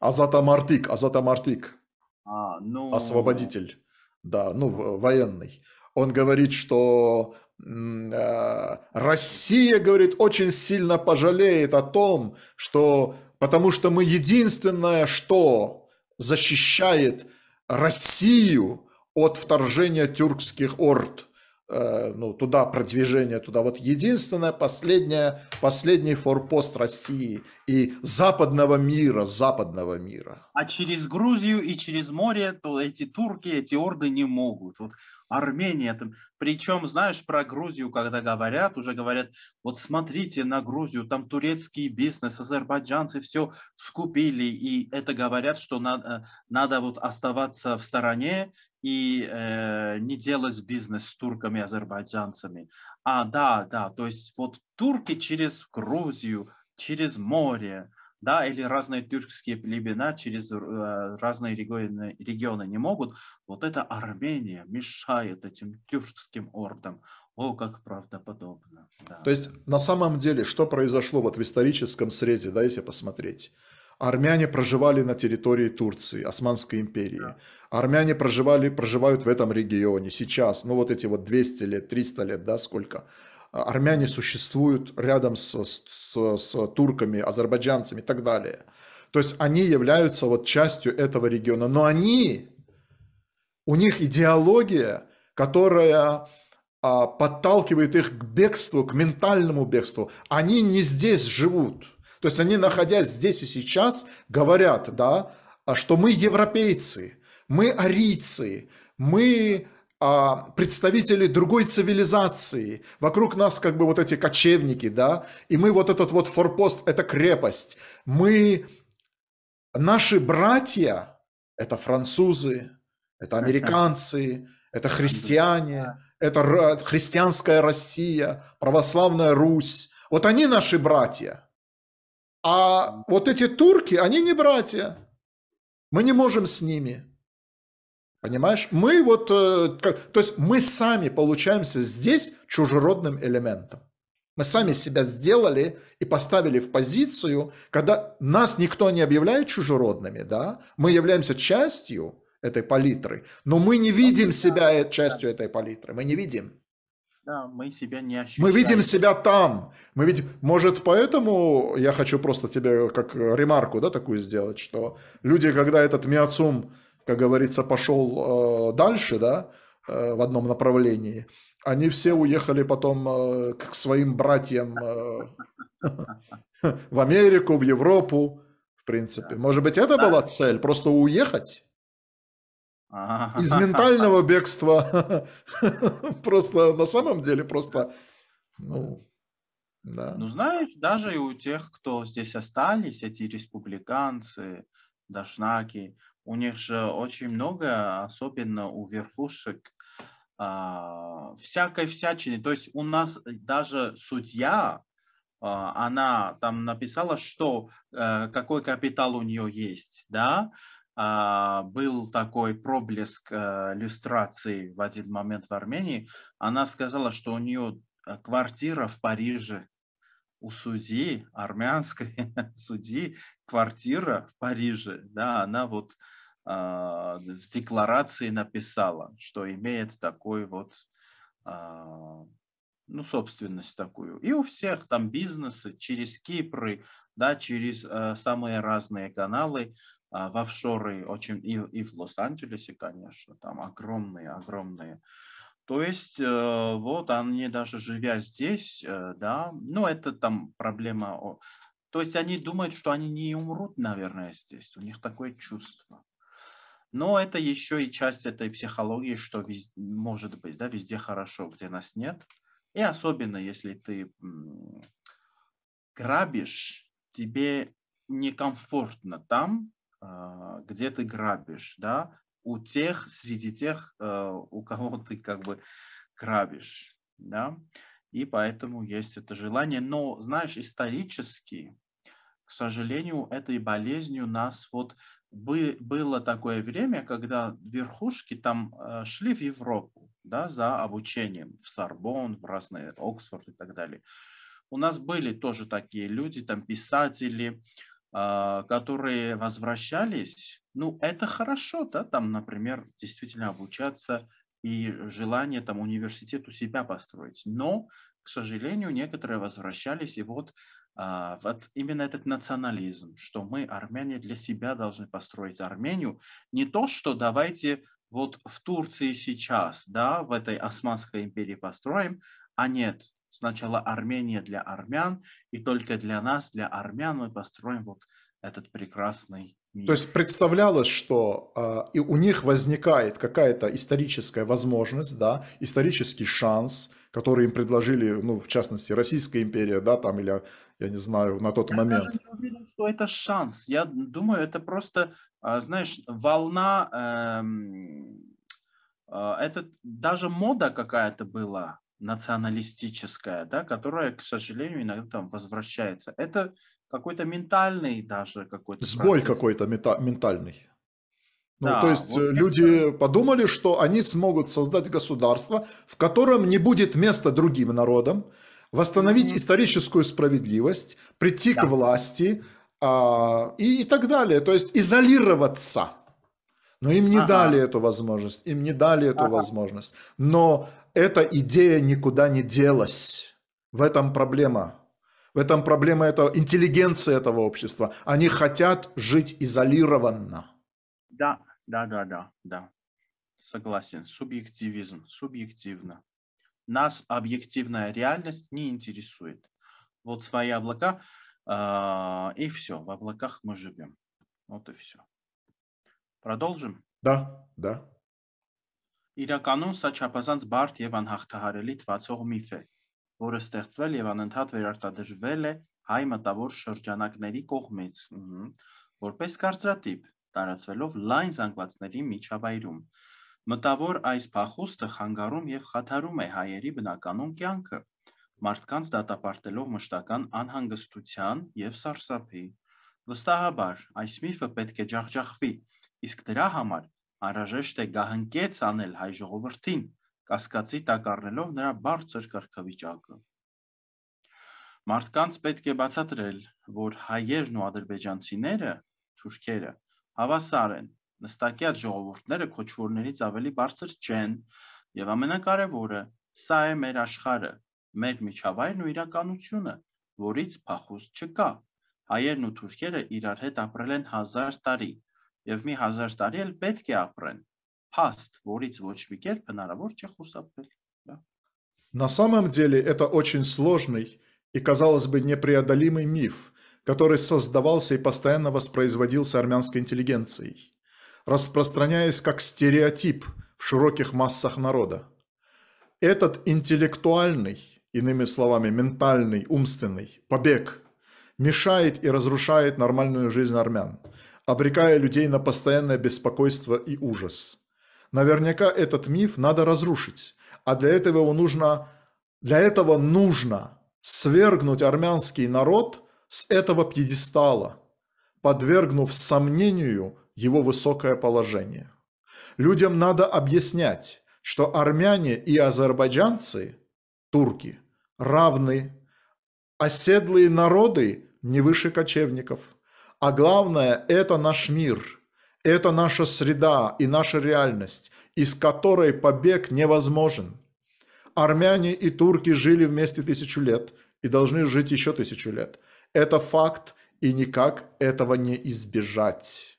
Азатам Артик, Азатам Артик, а, ну... освободитель, ну. да, ну, военный. Он говорит, что Россия, говорит, очень сильно пожалеет о том, что потому что мы единственное, что защищает Россию от вторжения тюркских орд. Э, ну, туда продвижение, туда. Вот единственное, последнее, последний форпост России и западного мира, западного мира. А через Грузию и через море, то эти турки, эти орды не могут. Вот Армения там. Причем, знаешь, про Грузию, когда говорят, уже говорят, вот смотрите на Грузию, там турецкий бизнес, азербайджанцы все скупили, и это говорят, что надо, э, надо вот оставаться в стороне, и э, не делать бизнес с турками, азербайджанцами. А, да, да, то есть вот турки через Грузию, через море, да, или разные тюркские племена через э, разные регионы, регионы не могут. Вот это Армения мешает этим тюркским ордам. О, как правдоподобно. Да. То есть на самом деле, что произошло вот в историческом среде, да, если посмотреть? Армяне проживали на территории Турции, Османской империи. Армяне проживали, проживают в этом регионе сейчас, ну вот эти вот 200 лет, 300 лет, да, сколько. А, армяне существуют рядом с, с, с турками, азербайджанцами и так далее. То есть они являются вот частью этого региона. Но они, у них идеология, которая а, подталкивает их к бегству, к ментальному бегству. Они не здесь живут. То есть они, находясь здесь и сейчас, говорят, да, а что мы европейцы, мы арийцы, мы а, представители другой цивилизации, вокруг нас как бы вот эти кочевники, да, и мы вот этот вот форпост, это крепость, мы, наши братья, это французы, это американцы, это христиане, это христианская Россия, православная Русь, вот они наши братья – а вот эти турки, они не братья. Мы не можем с ними. Понимаешь? Мы вот, э, то есть мы сами получаемся здесь чужеродным элементом. Мы сами себя сделали и поставили в позицию, когда нас никто не объявляет чужеродными, да? Мы являемся частью этой палитры, но мы не видим себя э, частью этой палитры, мы не видим когда мы себя не ощущаем. Мы видим себя там. Мы видим... Может, поэтому я хочу просто тебе как ремарку да, такую сделать, что люди, когда этот миоцум, как говорится, пошел э, дальше, да, э, в одном направлении, они все уехали потом э, к своим братьям э, в Америку, в Европу, в принципе. Может быть, это была цель, просто уехать? Из ментального бегства. Просто на самом деле просто, ну, да. Ну, знаешь, даже и у тех, кто здесь остались, эти республиканцы, дашнаки, у них же очень много, особенно у верхушек, а, всякой всячины. То есть у нас даже судья, а, она там написала, что э, какой капитал у нее есть, да, а, был такой проблеск иллюстрации э, в один момент в Армении. Она сказала, что у нее э, квартира в Париже у судьи, армянской судьи, квартира в Париже. Да, она вот а, в декларации написала, что имеет такой вот а, ну, собственность такую. И у всех там бизнесы через Кипры, да, через э, самые разные каналы а, в офшоры очень и, и в Лос-Анджелесе, конечно, там огромные, огромные. То есть э, вот они даже живя здесь, э, да, ну это там проблема. То есть они думают, что они не умрут, наверное, здесь. У них такое чувство. Но это еще и часть этой психологии, что везде, может быть, да, везде хорошо, где нас нет. И особенно, если ты грабишь, тебе некомфортно там, а, где ты грабишь, да, у тех, среди тех, э, у кого ты как бы грабишь, да, и поэтому есть это желание. Но, знаешь, исторически, к сожалению, этой болезнью нас вот было такое время, когда верхушки там э, шли в Европу да, за обучением в Сорбон, в разные Оксфорд и так далее. У нас были тоже такие люди, там писатели, а, которые возвращались, ну, это хорошо, да, там, например, действительно обучаться и желание там университету себя построить. Но, к сожалению, некоторые возвращались, и вот, а, вот именно этот национализм, что мы, армяне, для себя должны построить Армению, не то, что давайте вот в Турции сейчас, да, в этой Османской империи построим, а нет, сначала Армения для армян, и только для нас, для армян, мы построим вот этот прекрасный мир. То есть представлялось, что э, и у них возникает какая-то историческая возможность, да, исторический шанс, который им предложили, ну, в частности, Российская империя, да, там, или, я не знаю, на тот я момент. Я не уверен, что это шанс. Я думаю, это просто, э, знаешь, волна... Э, эм, а, это даже мода какая-то была националистическая, да, которая, к сожалению, иногда там возвращается. Это какой-то ментальный даже какой-то. Сбой процесс. какой-то мета- ментальный. Ну, да, то есть вот э, люди это... подумали, что они смогут создать государство, в котором не будет места другим народам, восстановить mm-hmm. историческую справедливость, прийти да. к власти а, и, и так далее. То есть изолироваться. Но им не ага. дали эту возможность, им не дали эту ага. возможность. Но эта идея никуда не делась. В этом проблема. В этом проблема этого, интеллигенции этого общества. Они хотят жить изолированно. Да, да, да, да, да. Согласен. Субъективизм. Субъективно. Нас объективная реальность не интересует. Вот свои облака, э, и все. В облаках мы живем. Вот и все. Продолжим? Да, да. Իրականում սա չափազանց բարդ եւ անհաղթահարելի թվացող միֆ է, որը ստեղծվել եւ անընդհատ վերարտադրվել է հայ մտավոր շրջանակների կողմից, որպես կարծրատիպ, տարածվելով լայն զանգվածների միջավայրում։ Մտավոր այս փախուստը խանգարում եւ խաթարում է հայերի բնականոն կյանքը, մարդկանց դատապարտելով մշտական անհանգստության եւ սարսափի։ Վստահաբար, այս միֆը պետք է ջախջախվի, իսկ դրա համար Անհրաժեշտ է գահընկեց անել հայ ժողովրդին, կասկածի տակ առնելով նրա բարձր կարգավիճակը։ Մարդկանց պետք է բացատրել, որ հայերն ու ադրբեջանցիները, թուրքերը, հավասար են, նստակյաց ժողովուրդները քոչվորներից ավելի բարձր չեն, եւ ամենակարևորը, սա է մեր աշխարը, մեր միջավայրն ու իրականությունը, որից փախուստ չկա։ Հայերն ու թուրքերը իրար հետ ապրել են 1000 տարի, Եվ մի 1000 տարի էլ պետք է ապրեն։ Փաստ, որից ոչ մի կերպ հնարավոր չէ խուսափել, На самом деле это очень сложный и, казалось бы, непреодолимый миф, который создавался и постоянно воспроизводился армянской интеллигенцией, распространяясь как стереотип в широких массах народа. Этот интеллектуальный, иными словами, ментальный, умственный побег мешает и разрушает нормальную жизнь армян – обрекая людей на постоянное беспокойство и ужас. Наверняка этот миф надо разрушить, а для этого его нужно, для этого нужно свергнуть армянский народ с этого пьедестала, подвергнув сомнению его высокое положение. Людям надо объяснять, что армяне и азербайджанцы, турки, равны, оседлые народы не выше кочевников – а главное, это наш мир, это наша среда и наша реальность, из которой побег невозможен. Армяне и турки жили вместе тысячу лет и должны жить еще тысячу лет. Это факт, и никак этого не избежать.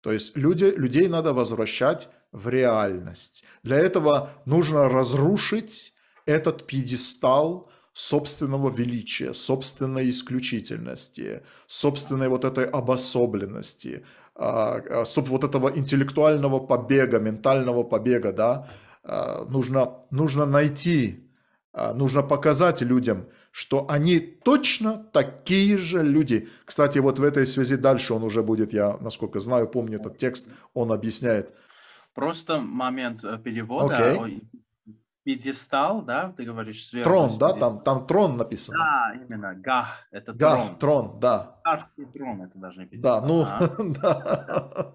То есть люди, людей надо возвращать в реальность. Для этого нужно разрушить этот пьедестал, собственного величия, собственной исключительности, собственной вот этой обособленности, а, а, вот этого интеллектуального побега, ментального побега, да, а, нужно, нужно найти, нужно показать людям, что они точно такие же люди. Кстати, вот в этой связи дальше он уже будет, я насколько знаю, помню этот текст, он объясняет. Просто момент э, перевода. Okay пьедестал, да, ты говоришь сверху. Трон, да, там, там трон написано. Да, именно, га, это га, трон. трон, да. Царский трон, это даже не пьедестал. Да, ну, да.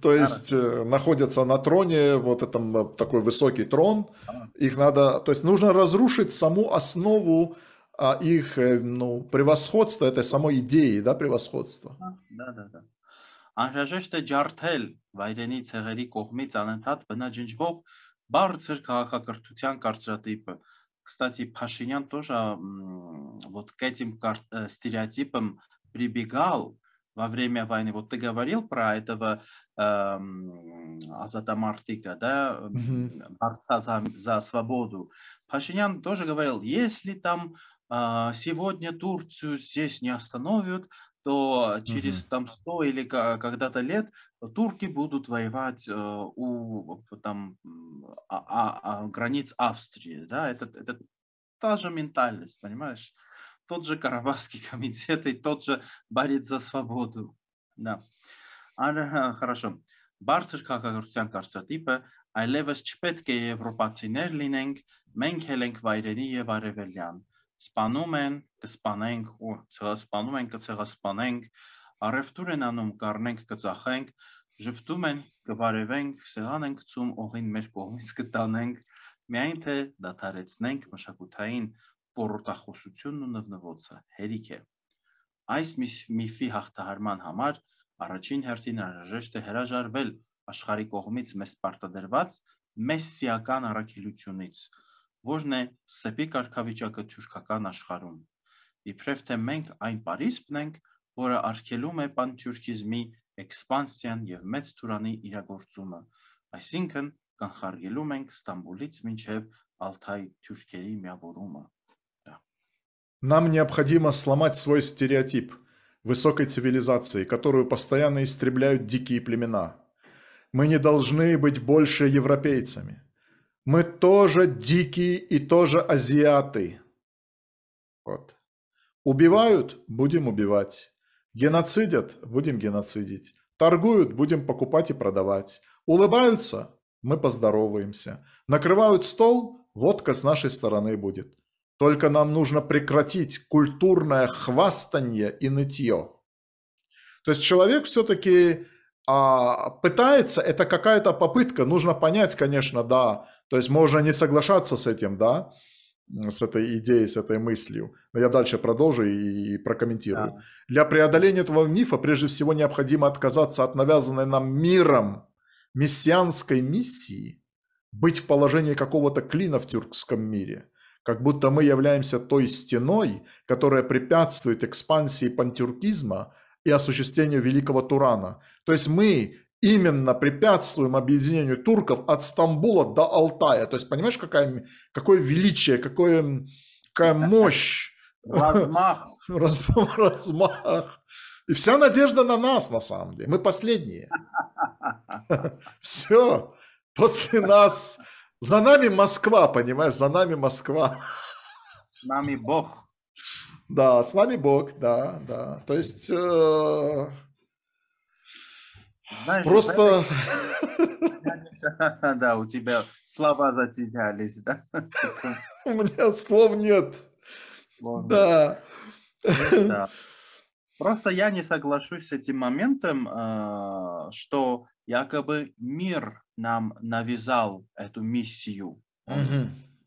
То есть э, находятся на троне, вот это э, такой высокий трон, их надо, то есть нужно разрушить саму основу а, их э, ну, превосходства, этой самой идеи, да, превосходства. Да, да, да. Անհրաժեշտ է ջարդել վայրենի ցեղերի կողմից անընդհատ բնաջնջվող բարձր քաղաքակրթության կարծրատիպը кстати Пашинян тоже вот к этим э, стереотипам прибегал во время войны. Вот ты говорил про этого э, Азата Мартика, да, mm-hmm. борца за, за свободу. Пашинян тоже говорил, если там э, сегодня Турцию здесь не остановят, то через угу. там 100 или когда-то лет э, турки будут воевать э, у там, а, а, границ Австрии. Да? Это, это та же ментальность, понимаешь? Тот же Карабахский комитет и тот же борец за свободу. Да. А хорошо. Բարձր как կարծրատիպը այլևս չպետք է եվրոպացիներ լինենք, մենք հել ենք վայրենի եւ արևելյան։ սպանում են, կսպանենք ու ցեղասպանում են, կցեղասպանենք, առևտուր են անում, կառնենք, կծախենք, ժպտում են, կվարևենք, սեղան ենք ցում օղին մեր կողմից կտանենք, միայն թե դադարեցնենք մշակութային պորտախոսությունն ու նվնվոցը, հերիք է։ Այս միֆի հաղթահարման համար առաջին հերթին անհրաժեշտ է հրաժարվել աշխարհի կողմից մեզ պարտադրված մեսսիական առաքելությունից, որն է սեպի կարգավիճակը թուրքական աշխարհում։ Իբրև թե մենք այն պարիսպն ենք, որը արգելում է պանթյուրքիզմի էքսպանսիան եւ մեծ Թուրանի իրագործումը, այսինքն կանխարգելում ենք Ստամբուլից մինչեւ Ալթայ թուրքերի միավորումը։ да. Нам необходимо сломать свой стереотип высокой цивилизации, которую постоянно истребляют дикие племена. Мы не должны быть больше европейцами. Мы тоже дикие и тоже азиаты. Вот. Убивают – будем убивать. Геноцидят – будем геноцидить. Торгуют – будем покупать и продавать. Улыбаются – мы поздороваемся. Накрывают стол – водка с нашей стороны будет. Только нам нужно прекратить культурное хвастанье и нытье. То есть человек все-таки а пытается, это какая-то попытка, нужно понять, конечно, да, то есть можно не соглашаться с этим, да, с этой идеей, с этой мыслью. Но я дальше продолжу и прокомментирую. Да. Для преодоления этого мифа прежде всего необходимо отказаться от навязанной нам миром мессианской миссии быть в положении какого-то клина в тюркском мире, как будто мы являемся той стеной, которая препятствует экспансии пантюркизма и осуществлению Великого Турана. То есть мы именно препятствуем объединению турков от Стамбула до Алтая. То есть понимаешь, какая, какое величие, какое, какая мощь. Размах. Размах. И вся надежда на нас, на самом деле. Мы последние. Все. После нас. За нами Москва, понимаешь? За нами Москва. С нами Бог. Да, с нами Бог, да, да. То есть... Э... Знаешь, Просто... Да, у тебя слова затерялись, да? У меня слов нет. Ну да. Просто я не соглашусь с этим моментом, э, что якобы мир нам навязал эту миссию.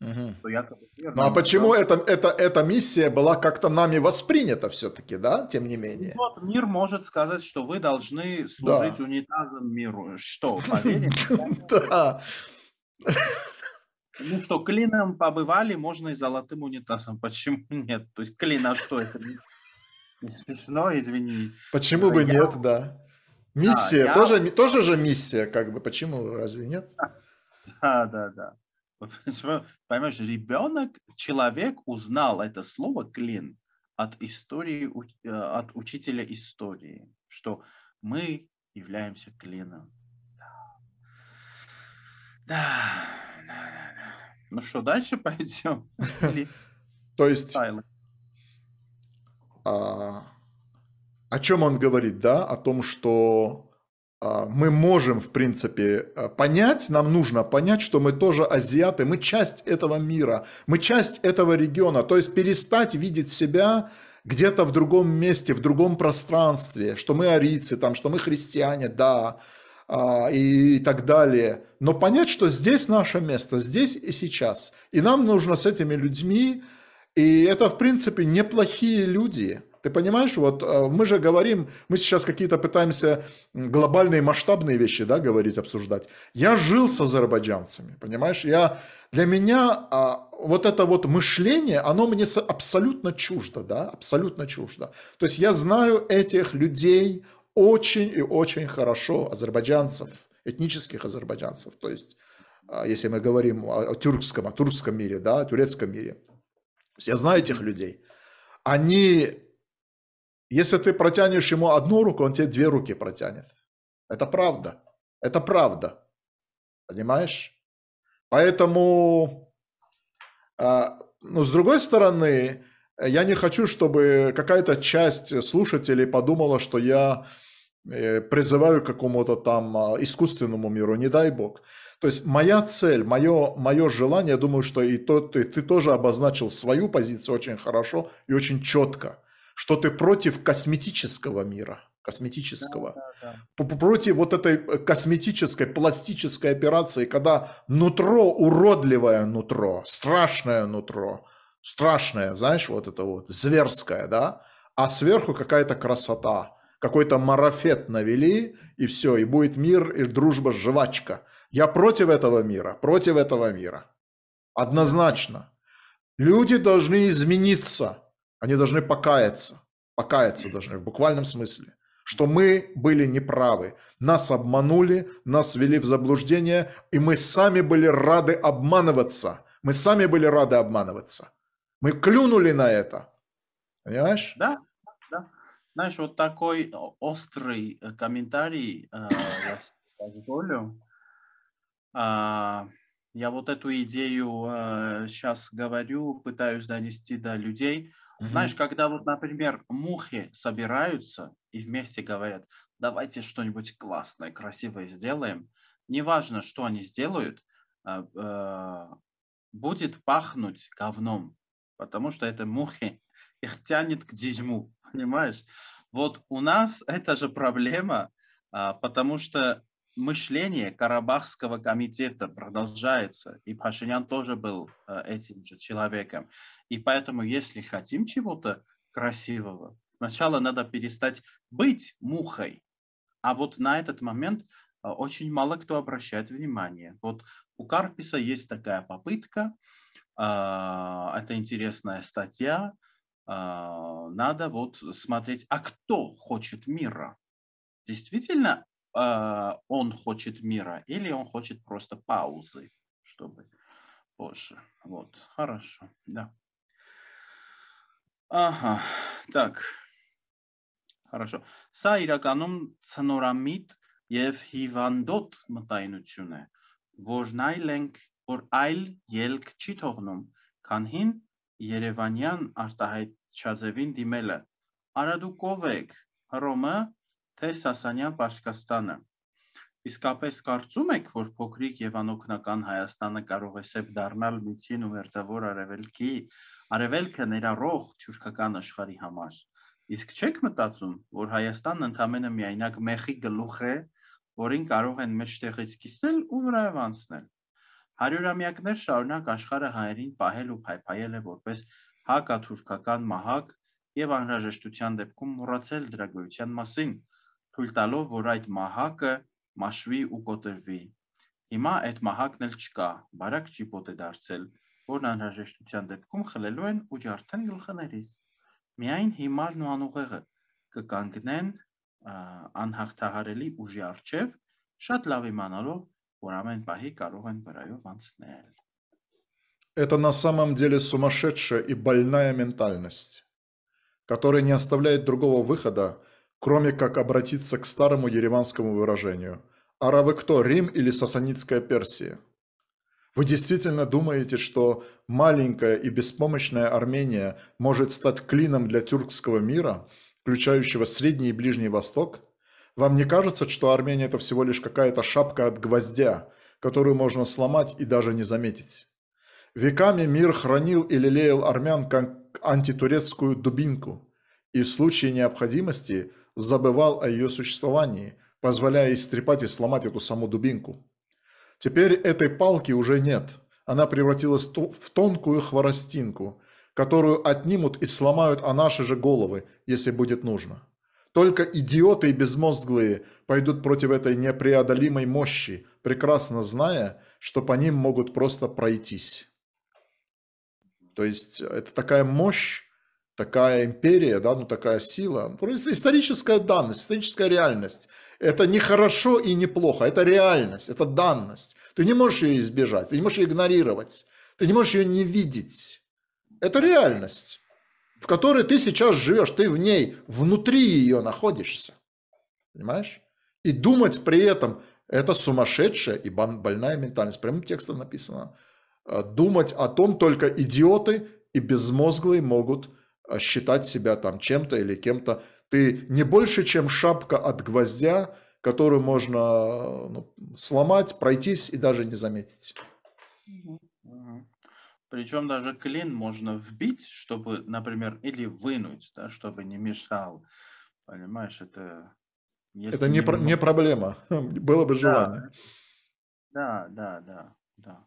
Угу. Что якобы ну а почему это, это, эта миссия была как-то нами воспринята все-таки, да, тем не менее? Ну, вот мир может сказать, что вы должны служить да. унитазом миру. Что, поверим? Да. Ну что, клином побывали, можно и золотым унитазом. Почему нет? То есть клин, а что это? Не смешно, извини. Почему бы нет, да. Миссия, тоже, тоже же миссия, как бы, почему, разве нет? Да, да, да. Понимаешь, ребенок, человек узнал это слово клин от истории, э, от учителя истории, что мы являемся клином. Да, да, да, да. Ну что, дальше пойдем? То есть... А, о чем он говорит, да? О том, что а, мы можем, в принципе, а, понять, нам нужно понять, что мы тоже азиаты, мы часть этого мира, мы часть этого региона, то есть перестать видеть себя где-то в другом месте, в другом пространстве, что мы арийцы, там, что мы христиане, да, а, и так далее. Но понять, что здесь наше место, здесь и сейчас. И нам нужно с этими людьми, и это, в принципе, неплохие люди, ты понимаешь, вот э, мы же говорим, мы сейчас какие-то пытаемся глобальные масштабные вещи, да, говорить, обсуждать. Я жил с азербайджанцами, понимаешь? Я, для меня а, вот это вот мышление, оно мне абсолютно чуждо, да, абсолютно чуждо. То есть я знаю этих людей очень и очень хорошо, азербайджанцев, этнических азербайджанцев. То есть, а, если мы говорим о, о тюркском, о туркском мире, да, о турецком мире. То есть я знаю этих людей. Они если ты протянешь ему одну руку, он тебе две руки протянет. Это правда. Это правда. Понимаешь? Поэтому, а, ну, с другой стороны, я не хочу, чтобы какая-то часть слушателей подумала, что я э, призываю к какому-то там а, искусственному миру, не дай бог. То есть моя цель, мое, мое желание, я думаю, что и тот, и ты тоже обозначил свою позицию очень хорошо и очень четко – что ты против косметического мира косметического, да, да, да. против вот этой э, косметической, пластической операции, когда нутро, уродливое нутро, страшное нутро, страшное, знаешь, вот это вот, зверское, да, а сверху какая-то красота, какой-то марафет навели, и все, и будет мир, и дружба, жвачка. Я против этого мира, против этого мира. Однозначно. Люди должны измениться они должны покаяться, покаяться должны в буквальном смысле, что мы были неправы, нас обманули, нас ввели в заблуждение, и мы сами были рады обманываться. Мы сами были рады обманываться. Мы клюнули на это. Понимаешь? Да, да. Знаешь, вот такой э, острый э, комментарий э, я позволю. Э, я вот эту идею э, сейчас говорю, пытаюсь донести до людей – знаешь, когда вот, например, мухи собираются и вместе говорят, давайте что-нибудь классное, красивое сделаем, неважно, что они сделают, а, а, будет пахнуть говном, потому что это мухи, их тянет к дерьму, понимаешь? Вот у нас это же проблема, а, потому что мышление Карабахского комитета продолжается, и Пашинян тоже был э, этим же человеком. И поэтому, если хотим чего-то красивого, сначала надо перестать быть мухой. А вот на этот момент э, очень мало кто обращает внимание. Вот у Карписа есть такая попытка, э, это интересная статья, надо вот смотреть, а кто хочет мира? Действительно, Э, он хочет мира, или он хочет просто паузы, чтобы позже. Вот, хорошо, да. Ահա, так. Хорошо. Սա իրականում ցնորամիտ եւ հիվանդոտ մտայնություն է, որն այլ ենք, որ այլ ելք չի թողնում, քան հին Երևանյան արտահայտ չազևին դիմելը։ Արա դուք ով եք? Հռոմը թե Սասանյան Պարսկաստանը։ Իսկապես կարծում եք, որ փոքրիկ եւ անօգնական Հայաստանը կարող է սև դառնալ միջին ու մերձավոր արևելքի արևելքը ներառող թուրքական աշխարհի համար։ Իսկ չեք մտածում, որ Հայաստանն ընդամենը միայնակ մեխի գլուխ է, որին կարող են մեջտեղից կիսել ու վրայով անցնել։ Հարյուրամյակներ շարունակ աշխարհը հայերին պահել ու փայփայել է որպես հակաթուրքական մահակ եւ անհրաժեշտության դեպքում մոռացել դրա գոյության մասին, թույլ տալով, որ այդ մահակը մաշվի ու կոտրվի։ Հիմա այդ մահակն էլ չկա, բարակ ճիպոտ է դարձել, որն անհրաժեշտության դեպքում խլելու են ու ջարդեն գլխներից։ Միայն հիմարն ու անուղեղը կկանգնեն անհաղթահարելի ուժի առջև, շատ լավ իմանալով, որ ամեն պահի կարող են վրայով անցնել։ Это на самом деле сумасшедшая и больная ментальность, которая не оставляет другого выхода, кроме как обратиться к старому ереванскому выражению «Ара кто, Рим или сасанитская Персия?» Вы действительно думаете, что маленькая и беспомощная Армения может стать клином для тюркского мира, включающего Средний и Ближний Восток? Вам не кажется, что Армения – это всего лишь какая-то шапка от гвоздя, которую можно сломать и даже не заметить? Веками мир хранил и лелеял армян как антитурецкую дубинку, и в случае необходимости – забывал о ее существовании, позволяя истрепать и сломать эту саму дубинку. Теперь этой палки уже нет. Она превратилась в тонкую хворостинку, которую отнимут и сломают о наши же головы, если будет нужно. Только идиоты и безмозглые пойдут против этой непреодолимой мощи, прекрасно зная, что по ним могут просто пройтись. То есть э, это такая мощь, такая империя, да, ну такая сила. Просто ну, историческая данность, историческая реальность. Это не хорошо и не плохо, это реальность, это данность. Ты не можешь ее избежать, ты не можешь ее игнорировать, ты не можешь ее не видеть. Это реальность, в которой ты сейчас живешь, ты в ней, внутри ее находишься. Понимаешь? И думать при этом, это сумасшедшая и больная ментальность. прямо текстом написано. А думать о том только идиоты и безмозглые могут а считать себя там чем-то или кем-то. Ты не больше, чем шапка от гвоздя, которую можно ну, сломать, пройтись и даже не заметить. Причем даже клин можно вбить, чтобы, например, или вынуть, да, чтобы не мешал. Понимаешь, это... Если это не, не, про, не проблема. Было бы желание. да, да, да. да.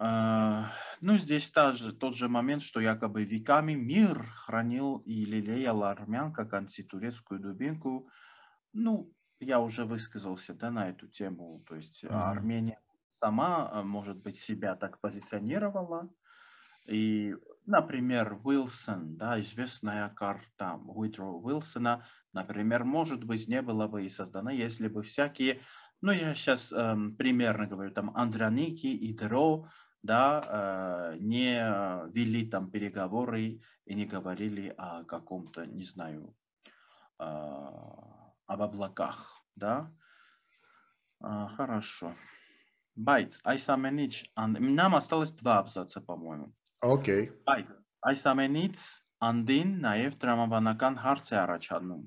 А, ну, здесь также тот же момент, что якобы веками мир хранил и лелеял армян как антитурецкую дубинку. Ну, я уже высказался да, на эту тему. То есть mm Армения сама, э, может быть, себя так позиционировала. И, например, Уилсон, да, известная карта Уитро Уилсона, например, может быть, не была бы и создана, если бы всякие, ну, я сейчас эм, примерно говорю, там, Андроники и Деро, да, не вели там переговоры и не говорили о каком-то, не знаю, об облаках, да. Хорошо. Bytes, I manage, and... Нам осталось два абзаца, по-моему. Окей. Okay. Bytes, I manage, անդին նաև դրամաբանական հարց է առաջանում։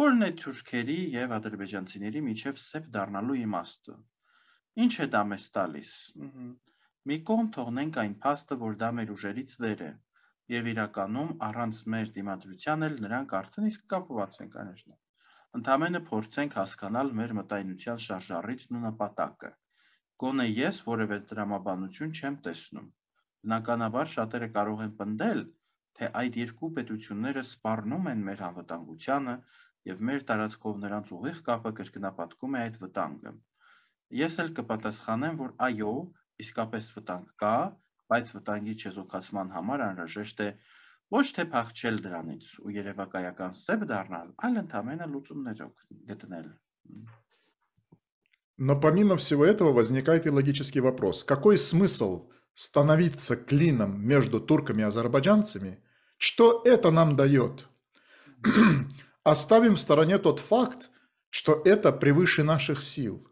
Որն է թուրքերի եւ ադրբեջանցիների միջև սեփ դառնալու իմաստը։ Ինչ է դա մեզ տալիս։ Ահա Մի կողմ թողնենք այն փաստը, որ դա մեր ուժերից վեր է, եւ իրականում առանց մեր դիմադրության էլ նրանք արդեն իսկ կապված են կանեշն։ Ընդամենը փորձենք հասկանալ մեր մտայնության շարժառիթն ու նպատակը։ Գոնե ես որևէ դրամաբանություն չեմ տեսնում։ Բնականաբար շատերը կարող են պնդել, թե այդ երկու պետությունները սպառնում են մեր անվտանգությանը եւ մեր տարածքով նրանց ուղիղ կապը կրկնապատկում է այդ վտանգը։ Ես էլ կպատասխանեմ, որ այո, իսկապես վտանգ կա, բայց վտանգի չեզոքացման համար անհրաժեշտ է ոչ թե փախչել դրանից ու երևակայական սև դառնալ, այլ ընդամենը լուծումներ գտնել։ Но помимо всего этого возникает и логический вопрос. Какой смысл становиться клином между турками и азербайджанцами? Что это нам дает? Оставим в стороне тот факт, что это превыше наших сил –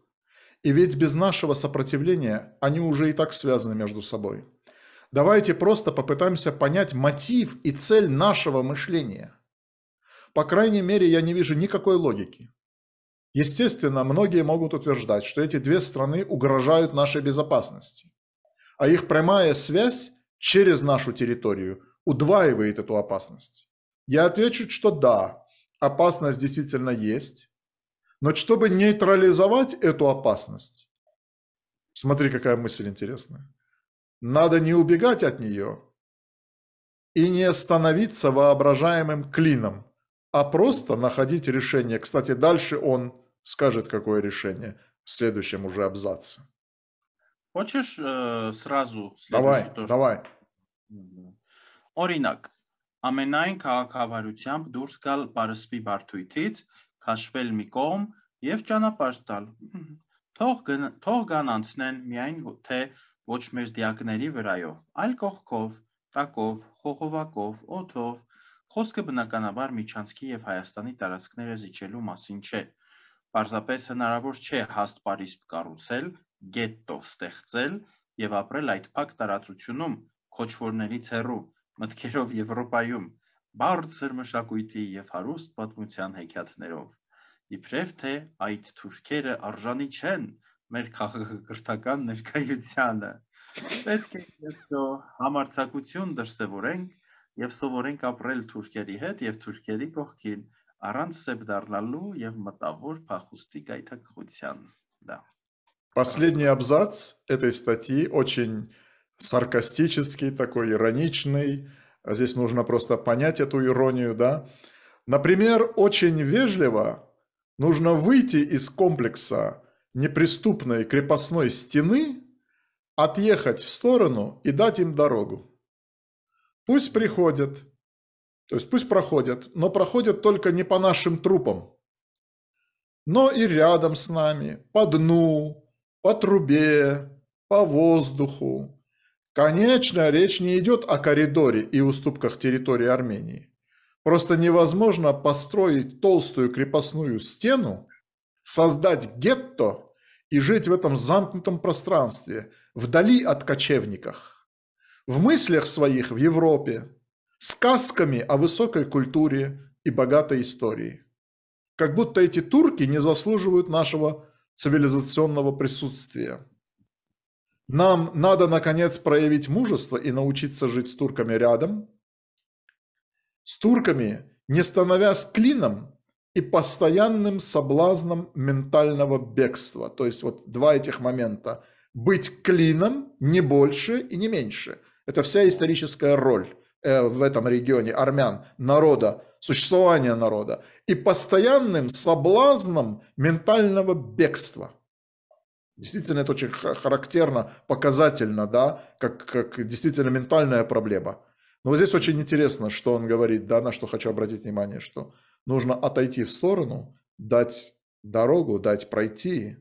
и ведь без нашего сопротивления они уже и так связаны между собой. Давайте просто попытаемся понять мотив и цель нашего мышления. По крайней мере, я не вижу никакой логики. Естественно, многие могут утверждать, что эти две страны угрожают нашей безопасности, а их прямая связь через нашу территорию удваивает эту опасность. Я отвечу, что да, опасность действительно есть, но чтобы нейтрализовать эту опасность, смотри, какая мысль интересная, надо не убегать от нее и не становиться воображаемым клином, а просто находить решение. Кстати, дальше он скажет, какое решение в следующем уже абзаце. Хочешь э, сразу? Давай, тоже? давай. Օրինակ, ամենայն քաղաքավարությամբ դուրս գալ Պարսպի բարդույթից քաշվել մի կողմ եւ ճանապարհ տալ։ Թող գն, թող գան անցնեն միայն թե ոչ մեր դիակների վրայով, այլ կողքով, տակով, խողովակով, օթով։ Խոսքը բնականաբար Միչանցքի եւ Հայաստանի տարածքները զիջելու մասին չէ։ Պարզապես հնարավոր չէ հաստ Փարիզ կառուցել, գետտո ստեղծել եւ ապրել այդ փակ տարածությունում, քոչվորներից հեռու, մտքերով Եվրոպայում, բարձր մշակույթի եւ հարուստ պատմության հեքիաթներով։ Իբրև թե այդ թուրքերը արժանի չեն մեր քաղաքի քրթական ներկայությանը։ Պետք է դեպքո համարձակություն դրսևորենք եւ սովորենք ապրել թուրքերի հետ եւ թուրքերի կողքին առանց սեփ դառնալու եւ մտավոր փախուստի գայթակղության։ Да. Последний абзац этой статьи очень саркастический, такой ироничный, А здесь нужно просто понять эту иронию, да. Например, очень вежливо нужно выйти из комплекса неприступной крепостной стены, отъехать в сторону и дать им дорогу. Пусть приходят, то есть пусть проходят, но проходят только не по нашим трупам, но и рядом с нами, по дну, по трубе, по воздуху, Конечно, речь не идет о коридоре и уступках территории Армении. Просто невозможно построить толстую крепостную стену, создать гетто и жить в этом замкнутом пространстве, вдали от кочевников. В мыслях своих в Европе, сказками о высокой культуре и богатой истории. Как будто эти турки не заслуживают нашего цивилизационного присутствия. Нам надо, наконец, проявить мужество и научиться жить с турками рядом, с турками, не становясь клином и постоянным соблазном ментального бегства. То есть вот два этих момента. Быть клином не больше и не меньше. Это вся историческая роль э, в этом регионе армян, народа, существования народа. И постоянным соблазном ментального бегства – Действительно, это очень характерно, показательно, да, как, как действительно ментальная проблема. Но вот здесь очень интересно, что он говорит, да, на что хочу обратить внимание, что нужно отойти в сторону, дать дорогу, дать пройти.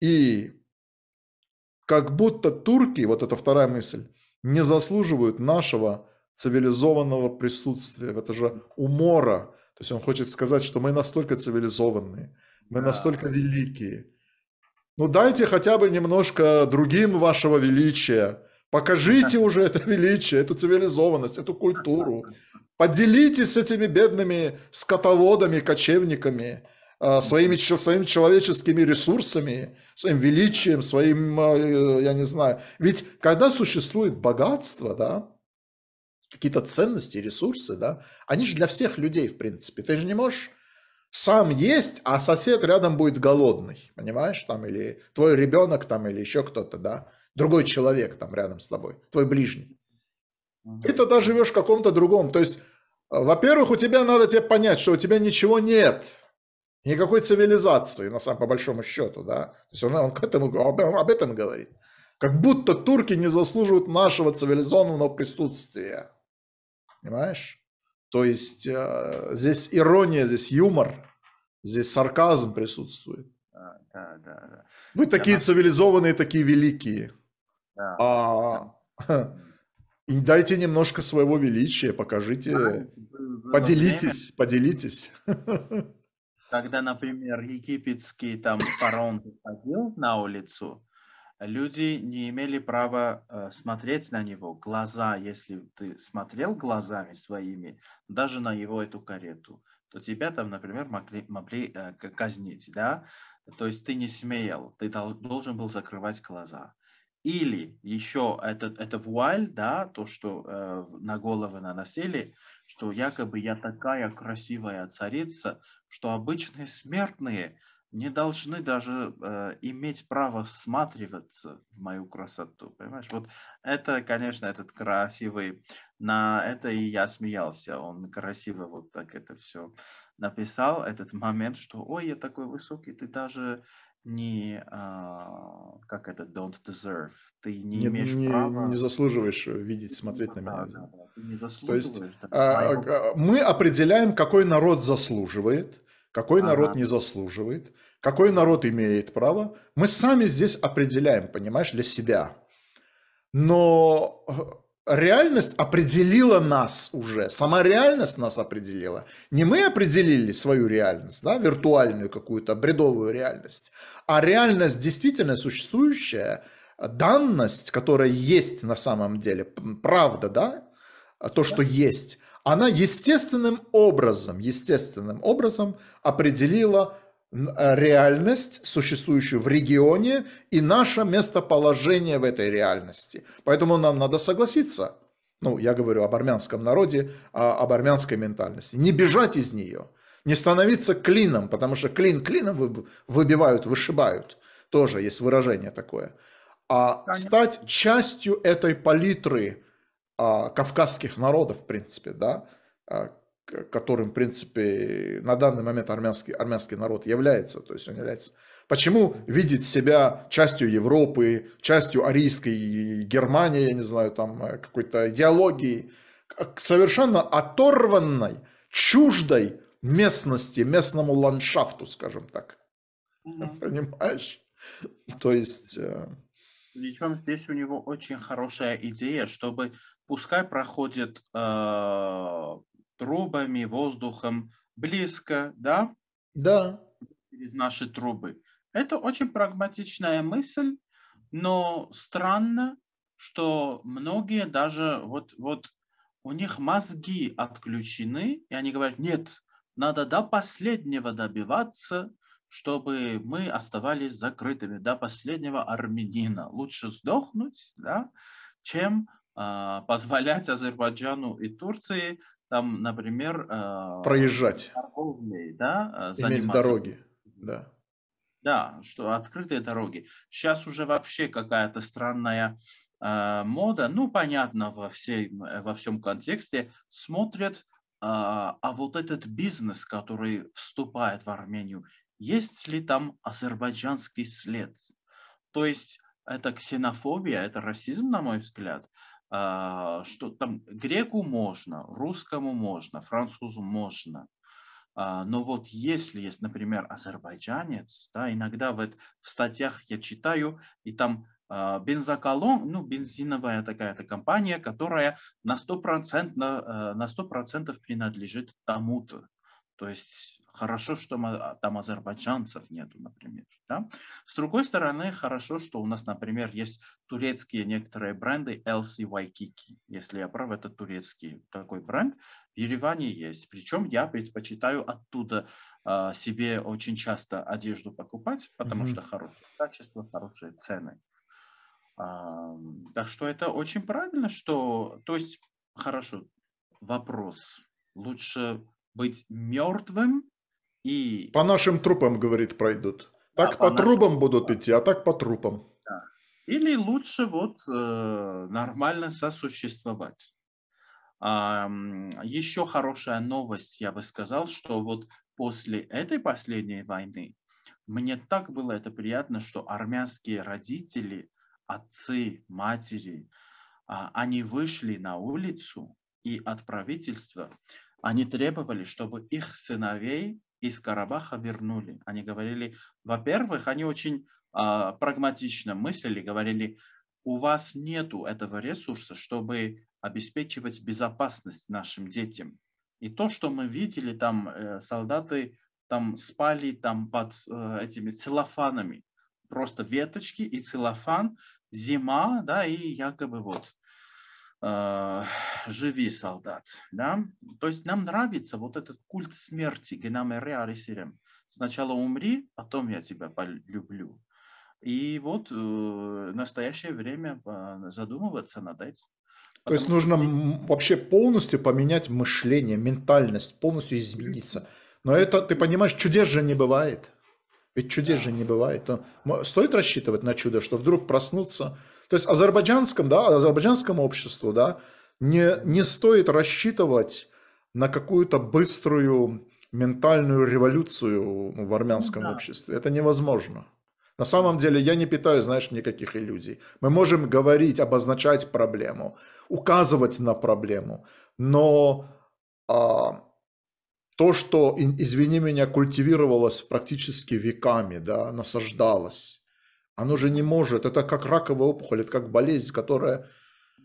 И как будто турки, вот это вторая мысль, не заслуживают нашего цивилизованного присутствия. Это же умора. То есть он хочет сказать, что мы настолько цивилизованные, мы да. настолько великие, ну дайте хотя бы немножко другим вашего величия. Покажите уже это величие, эту цивилизованность, эту культуру. Поделитесь с этими бедными скотоводами, кочевниками, а, своими, своими человеческими ресурсами, своим величием, своим, а, э, я не знаю. Ведь когда существует богатство, да, какие-то ценности, ресурсы, да, они же для всех людей, в принципе. Ты же не можешь сам есть, а сосед рядом будет голодный, понимаешь, там, или твой ребенок, там, или еще кто-то, да, другой человек там рядом с тобой, твой ближний. Угу. Ты тогда живешь в каком-то другом, то есть, э, во-первых, у тебя надо тебе понять, что у тебя ничего нет, никакой цивилизации, на самом по большому счету, да, то есть он, он к этому, об этом говорит. Как будто турки не заслуживают нашего цивилизованного присутствия. Понимаешь? То есть э, здесь ирония, здесь юмор, здесь сарказм присутствует. Да, да, да. Вы такие да, цивилизованные, такие великие. Да. А, И дайте немножко своего величия, покажите, да, поделитесь, время, поделитесь. Когда, например, египетский там фараон выходил на улицу, люди не имели права э, смотреть на него. Глаза, если ты смотрел глазами своими, даже на его эту карету, то тебя там, например, могли, могли э, казнить, да? То есть ты не смеял, ты должен был закрывать глаза. Или еще это, это вуаль, да, то, что э, на головы наносили, что якобы я такая красивая царица, что обычные смертные не должны даже э, иметь право всматриваться в мою красоту, понимаешь? Вот это, конечно, этот красивый, на это и я смеялся, он красиво вот так это все написал, этот момент, что, ой, я такой высокий, ты даже не, а, как это, don't deserve, ты не, не имеешь не, права... Не заслуживаешь видеть, ну смотреть на меня. Да, да, да. Ты не заслуживаешь. То есть да, а, а, мы определяем, какой народ заслуживает, какой ага. народ не заслуживает, какой народ имеет право. Мы сами здесь определяем, понимаешь, для себя. Но э, реальность определила нас уже, сама реальность нас определила. Не мы определили свою реальность, да, виртуальную какую-то бредовую реальность, а реальность действительно существующая, данность, которая есть на самом деле, правда, да, то, что есть, она естественным образом, естественным образом определила э, реальность, существующую в регионе, и наше местоположение в этой реальности. Поэтому нам надо согласиться. Ну, я говорю об армянском народе, а, об армянской ментальности. Не бежать из нее, не становиться клином, потому что клин клином выбивают, вышибают. Тоже есть выражение такое. А стать частью этой палитры, а, кавказских народов, в принципе, да, а, которым, в принципе, на данный момент армянский, армянский народ является. То есть он является... Почему видеть себя частью Европы, частью арийской Германии, я не знаю, там э, какой-то идеологии, совершенно оторванной, чуждой местности, местному ландшафту, скажем так. Угу. Понимаешь? То есть... Э, Причем здесь у него очень хорошая идея, чтобы пускай проходит э, трубами, воздухом близко, да? Да. Через наши трубы. Это очень прагматичная мысль, но странно, что многие даже вот, вот у них мозги отключены, и они говорят, нет, надо до последнего добиваться, чтобы мы оставались закрытыми, до последнего армянина. Лучше сдохнуть, да, чем а, позволять Азербайджану и Турции там, например, а, проезжать, торговлей, да, иметь дороги, да. Да, что открытые дороги. Сейчас уже вообще какая-то странная э, мода, ну, понятно, во, всей, во всем контексте, смотрят, э, а вот этот бизнес, который вступает в Армению, есть ли там азербайджанский след? То есть это ксенофобия, это расизм, на мой взгляд. А, что там греку можно, русскому можно, французу можно. А, но вот если есть, например, азербайджанец, да, иногда вот в статьях я читаю, и там а, бензоколон, ну, бензиновая такая-то компания, которая на 100%, э, на 100 принадлежит тому-то. То есть хорошо, что а, там азербайджанцев нету, например. Да? С другой стороны, хорошо, что у нас, например, есть турецкие некоторые бренды LC Waikiki. Если я прав, это турецкий такой бренд. В Ереване есть. Причем я предпочитаю оттуда э, себе очень часто одежду покупать, потому mm-hmm. что хорошее качество, хорошие цены. А, так что это очень правильно, что... То есть, хорошо, вопрос. Лучше быть мертвым и... По нашим трупам, говорит, пройдут. Так да, по, по нашим... будут идти, а так по трупам. Да. Или лучше вот э, нормально сосуществовать. А, еще хорошая новость, я бы сказал, что вот после этой последней войны мне так было это приятно, что армянские родители, отцы, матери, а, они вышли на улицу и от правительства они требовали, чтобы их сыновей из Карабаха вернули. Они говорили, во-первых, они очень э, прагматично мыслили, говорили, у вас нет этого ресурса, чтобы обеспечивать безопасность нашим детям. И то, что мы видели, там э, солдаты там спали там под э, этими целлофанами, просто веточки и целлофан, зима, да, и якобы вот Э, живи, солдат. Да? То есть нам нравится вот этот культ смерти, когда Сначала умри, потом я тебя полюблю. И вот э, настоящее время э, задумываться над этим. То есть нужно что... вообще полностью поменять мышление, ментальность, полностью измениться. Но это, ты понимаешь, чудес же не бывает. Ведь чудес да. же не бывает. Но стоит рассчитывать на чудо, что вдруг проснутся, то есть азербайджанском, да, азербайджанскому обществу, да, не, не стоит рассчитывать на какую-то быструю ментальную революцию в армянском да. обществе. Это невозможно. На самом деле я не питаю, знаешь, никаких иллюзий. Мы можем говорить, обозначать проблему, указывать на проблему, но а, то, что, извини меня, культивировалось практически веками, да, насаждалось, оно же не может. Это как раковая опухоль, это как болезнь, которая...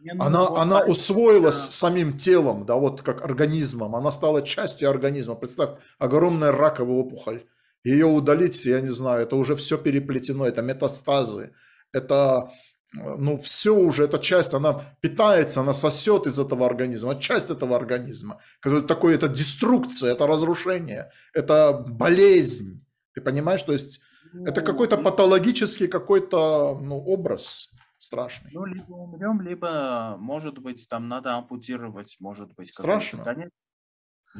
Ну, она, она усвоилась самим телом, да, вот как организмом. Она стала частью организма. Представь, огромная раковая опухоль. Ее удалить, я не знаю, это уже все переплетено, это метастазы, это, ну, все уже, эта часть, она питается, она сосет из этого организма, часть этого организма. Который такой, это деструкция, это разрушение, это болезнь. Ты понимаешь, то есть это ну, какой-то патологический какой-то ну, образ страшный. Ну, либо умрем, либо, может быть, там надо ампутировать, может быть. Страшно. Конечно,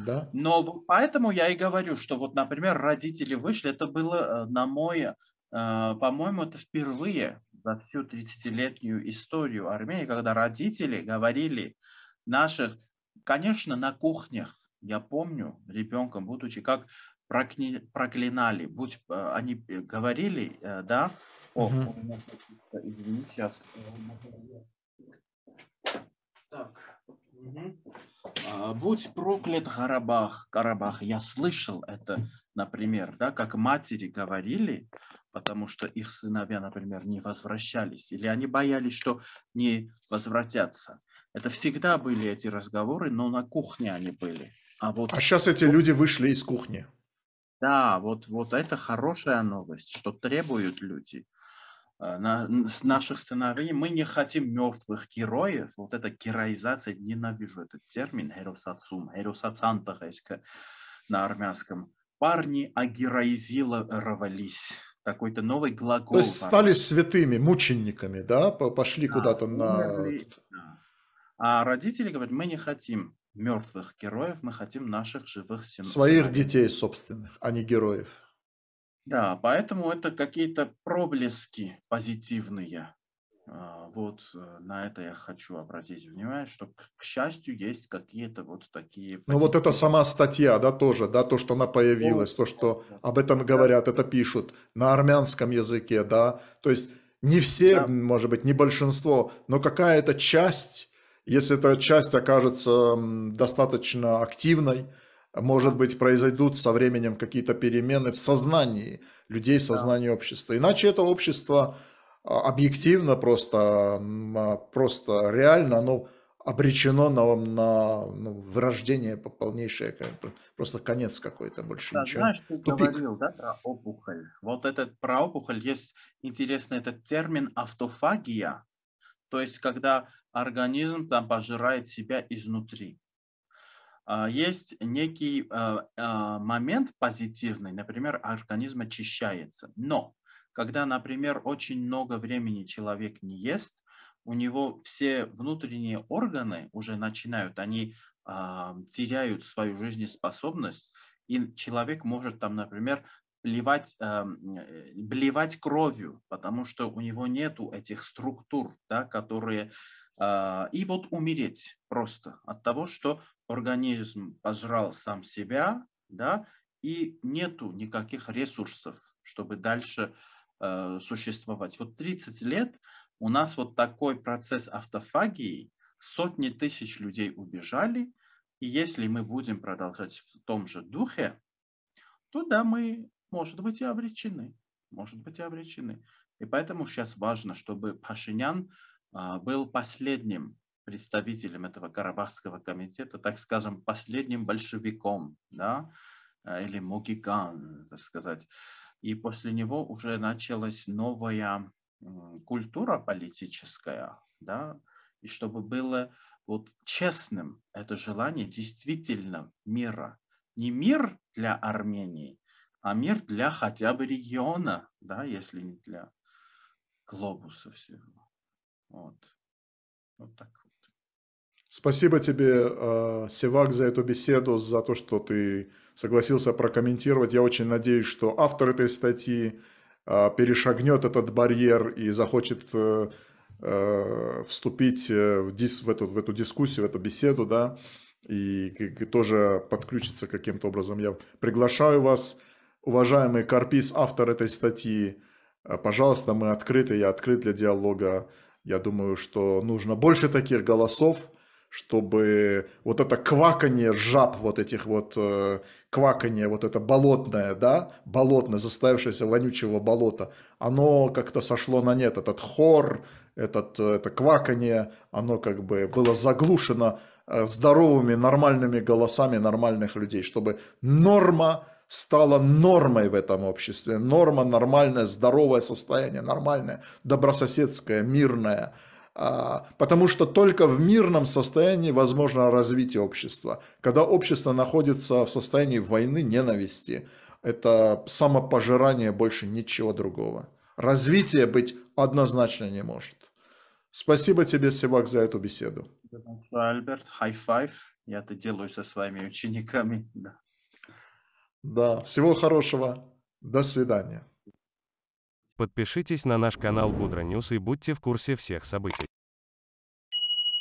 Да. Но поэтому я и говорю, что вот, например, родители вышли, это было э, на мой, э, по-моему, это впервые за всю 30-летнюю историю Армении, когда родители говорили наших, конечно, на кухнях, я помню ребенком, будучи, как прокни, проклинали, будь э, они э, говорили, э, да, о, угу. извини, сейчас. Так. Угу. Будь проклят Карабах, Карабах. Я слышал это, например, да, как матери говорили, потому что их сыновья, например, не возвращались, или они боялись, что не возвратятся. Это всегда были эти разговоры, но на кухне они были. А, вот... а сейчас эти люди вышли из кухни. Да, вот, вот это хорошая новость, что требуют люди. Э, на, с наших сценарий мы не хотим мертвых героев. Вот эта героизация, ненавижу этот термин, херосацум, херосацанта, на армянском. Парни огероизировались такой-то новый глагол. То есть стали святыми, мучениками, да, пошли да, куда-то на... Да. А родители говорят, мы не хотим мертвых героев, мы хотим наших живых сыновей. Своих детей собственных, а не героев. Да, поэтому это какие-то проблески позитивные. А, вот э, на это я хочу обратить внимание, что, к счастью, есть какие-то вот такие... Позитивные... Ну вот это сама статья, да, тоже, да, то, что она появилась, то, что об этом говорят, это пишут на армянском языке, да, то есть не все, да. может быть, не большинство, но какая-то часть если эта часть окажется достаточно активной, может быть, произойдут со временем какие-то перемены в сознании людей, в сознании да. общества. Иначе это общество а, объективно, просто, а, просто реально, оно обречено на, на ну, вырождение полнейшее, просто конец какой-то больше да, ничего. Знаешь, ты Тупик. говорил да, про опухоль. Вот этот про опухоль есть интересный этот термин автофагия. То есть, когда организм там пожирает себя изнутри. А, есть некий э, а, момент позитивный, например, организм очищается. Но когда, например, очень много времени человек не ест, у него все внутренние органы уже начинают, они а, теряют свою жизнеспособность, и человек может там, например, плевать, эм, э, блевать кровью, потому что у него нету этих структур, да, которые... Э, и вот умереть просто от того, что организм пожрал сам себя, да, и нету никаких ресурсов, чтобы дальше э, существовать. Вот 30 лет у нас вот такой процесс автофагии, сотни тысяч людей убежали, и если мы будем продолжать в том же духе, то да, мы может быть, и обречены. Может быть, и обречены. И поэтому сейчас важно, чтобы Пашинян а, был последним представителем этого Карабахского комитета, так скажем, последним большевиком, да, а, или могиган, так сказать. И после него уже началась новая культура политическая, да, и чтобы было вот честным это желание действительно мира. Не мир для Армении, а мир для хотя бы региона, да, если не для глобуса всего. Вот. Вот так вот. Спасибо тебе, э, Севак, за эту беседу, за то, что ты согласился прокомментировать. Я очень надеюсь, что автор этой статьи э, перешагнет этот барьер и захочет э, вступить в, дис, в, эту, в эту дискуссию, в эту беседу, да, и тоже подключиться каким-то образом. Я приглашаю вас Уважаемый Карпис, автор этой статьи, э, пожалуйста, мы открыты, я открыт для диалога. Я думаю, что нужно больше таких голосов, чтобы вот это кваканье жаб, вот этих вот э, кваканье, вот это болотное, да, болотное, заставившееся вонючего болота, оно как-то сошло на нет, этот хор, этот, э, это кваканье, оно как бы было заглушено здоровыми, нормальными голосами нормальных людей, чтобы норма стала нормой в этом обществе. Норма нормальное, здоровое состояние, нормальное, добрососедское, мирное. А, потому что только в мирном состоянии возможно развитие общества. Когда общество находится в состоянии войны, ненависти, это самопожирание больше ничего другого. Развитие быть однозначно не может. Спасибо тебе, Севак, за эту беседу. Альберт, хай-файв. Я это делаю со своими учениками. Да, всего хорошего. До свидания. Подпишитесь на наш канал Гудра News и будьте в курсе всех событий.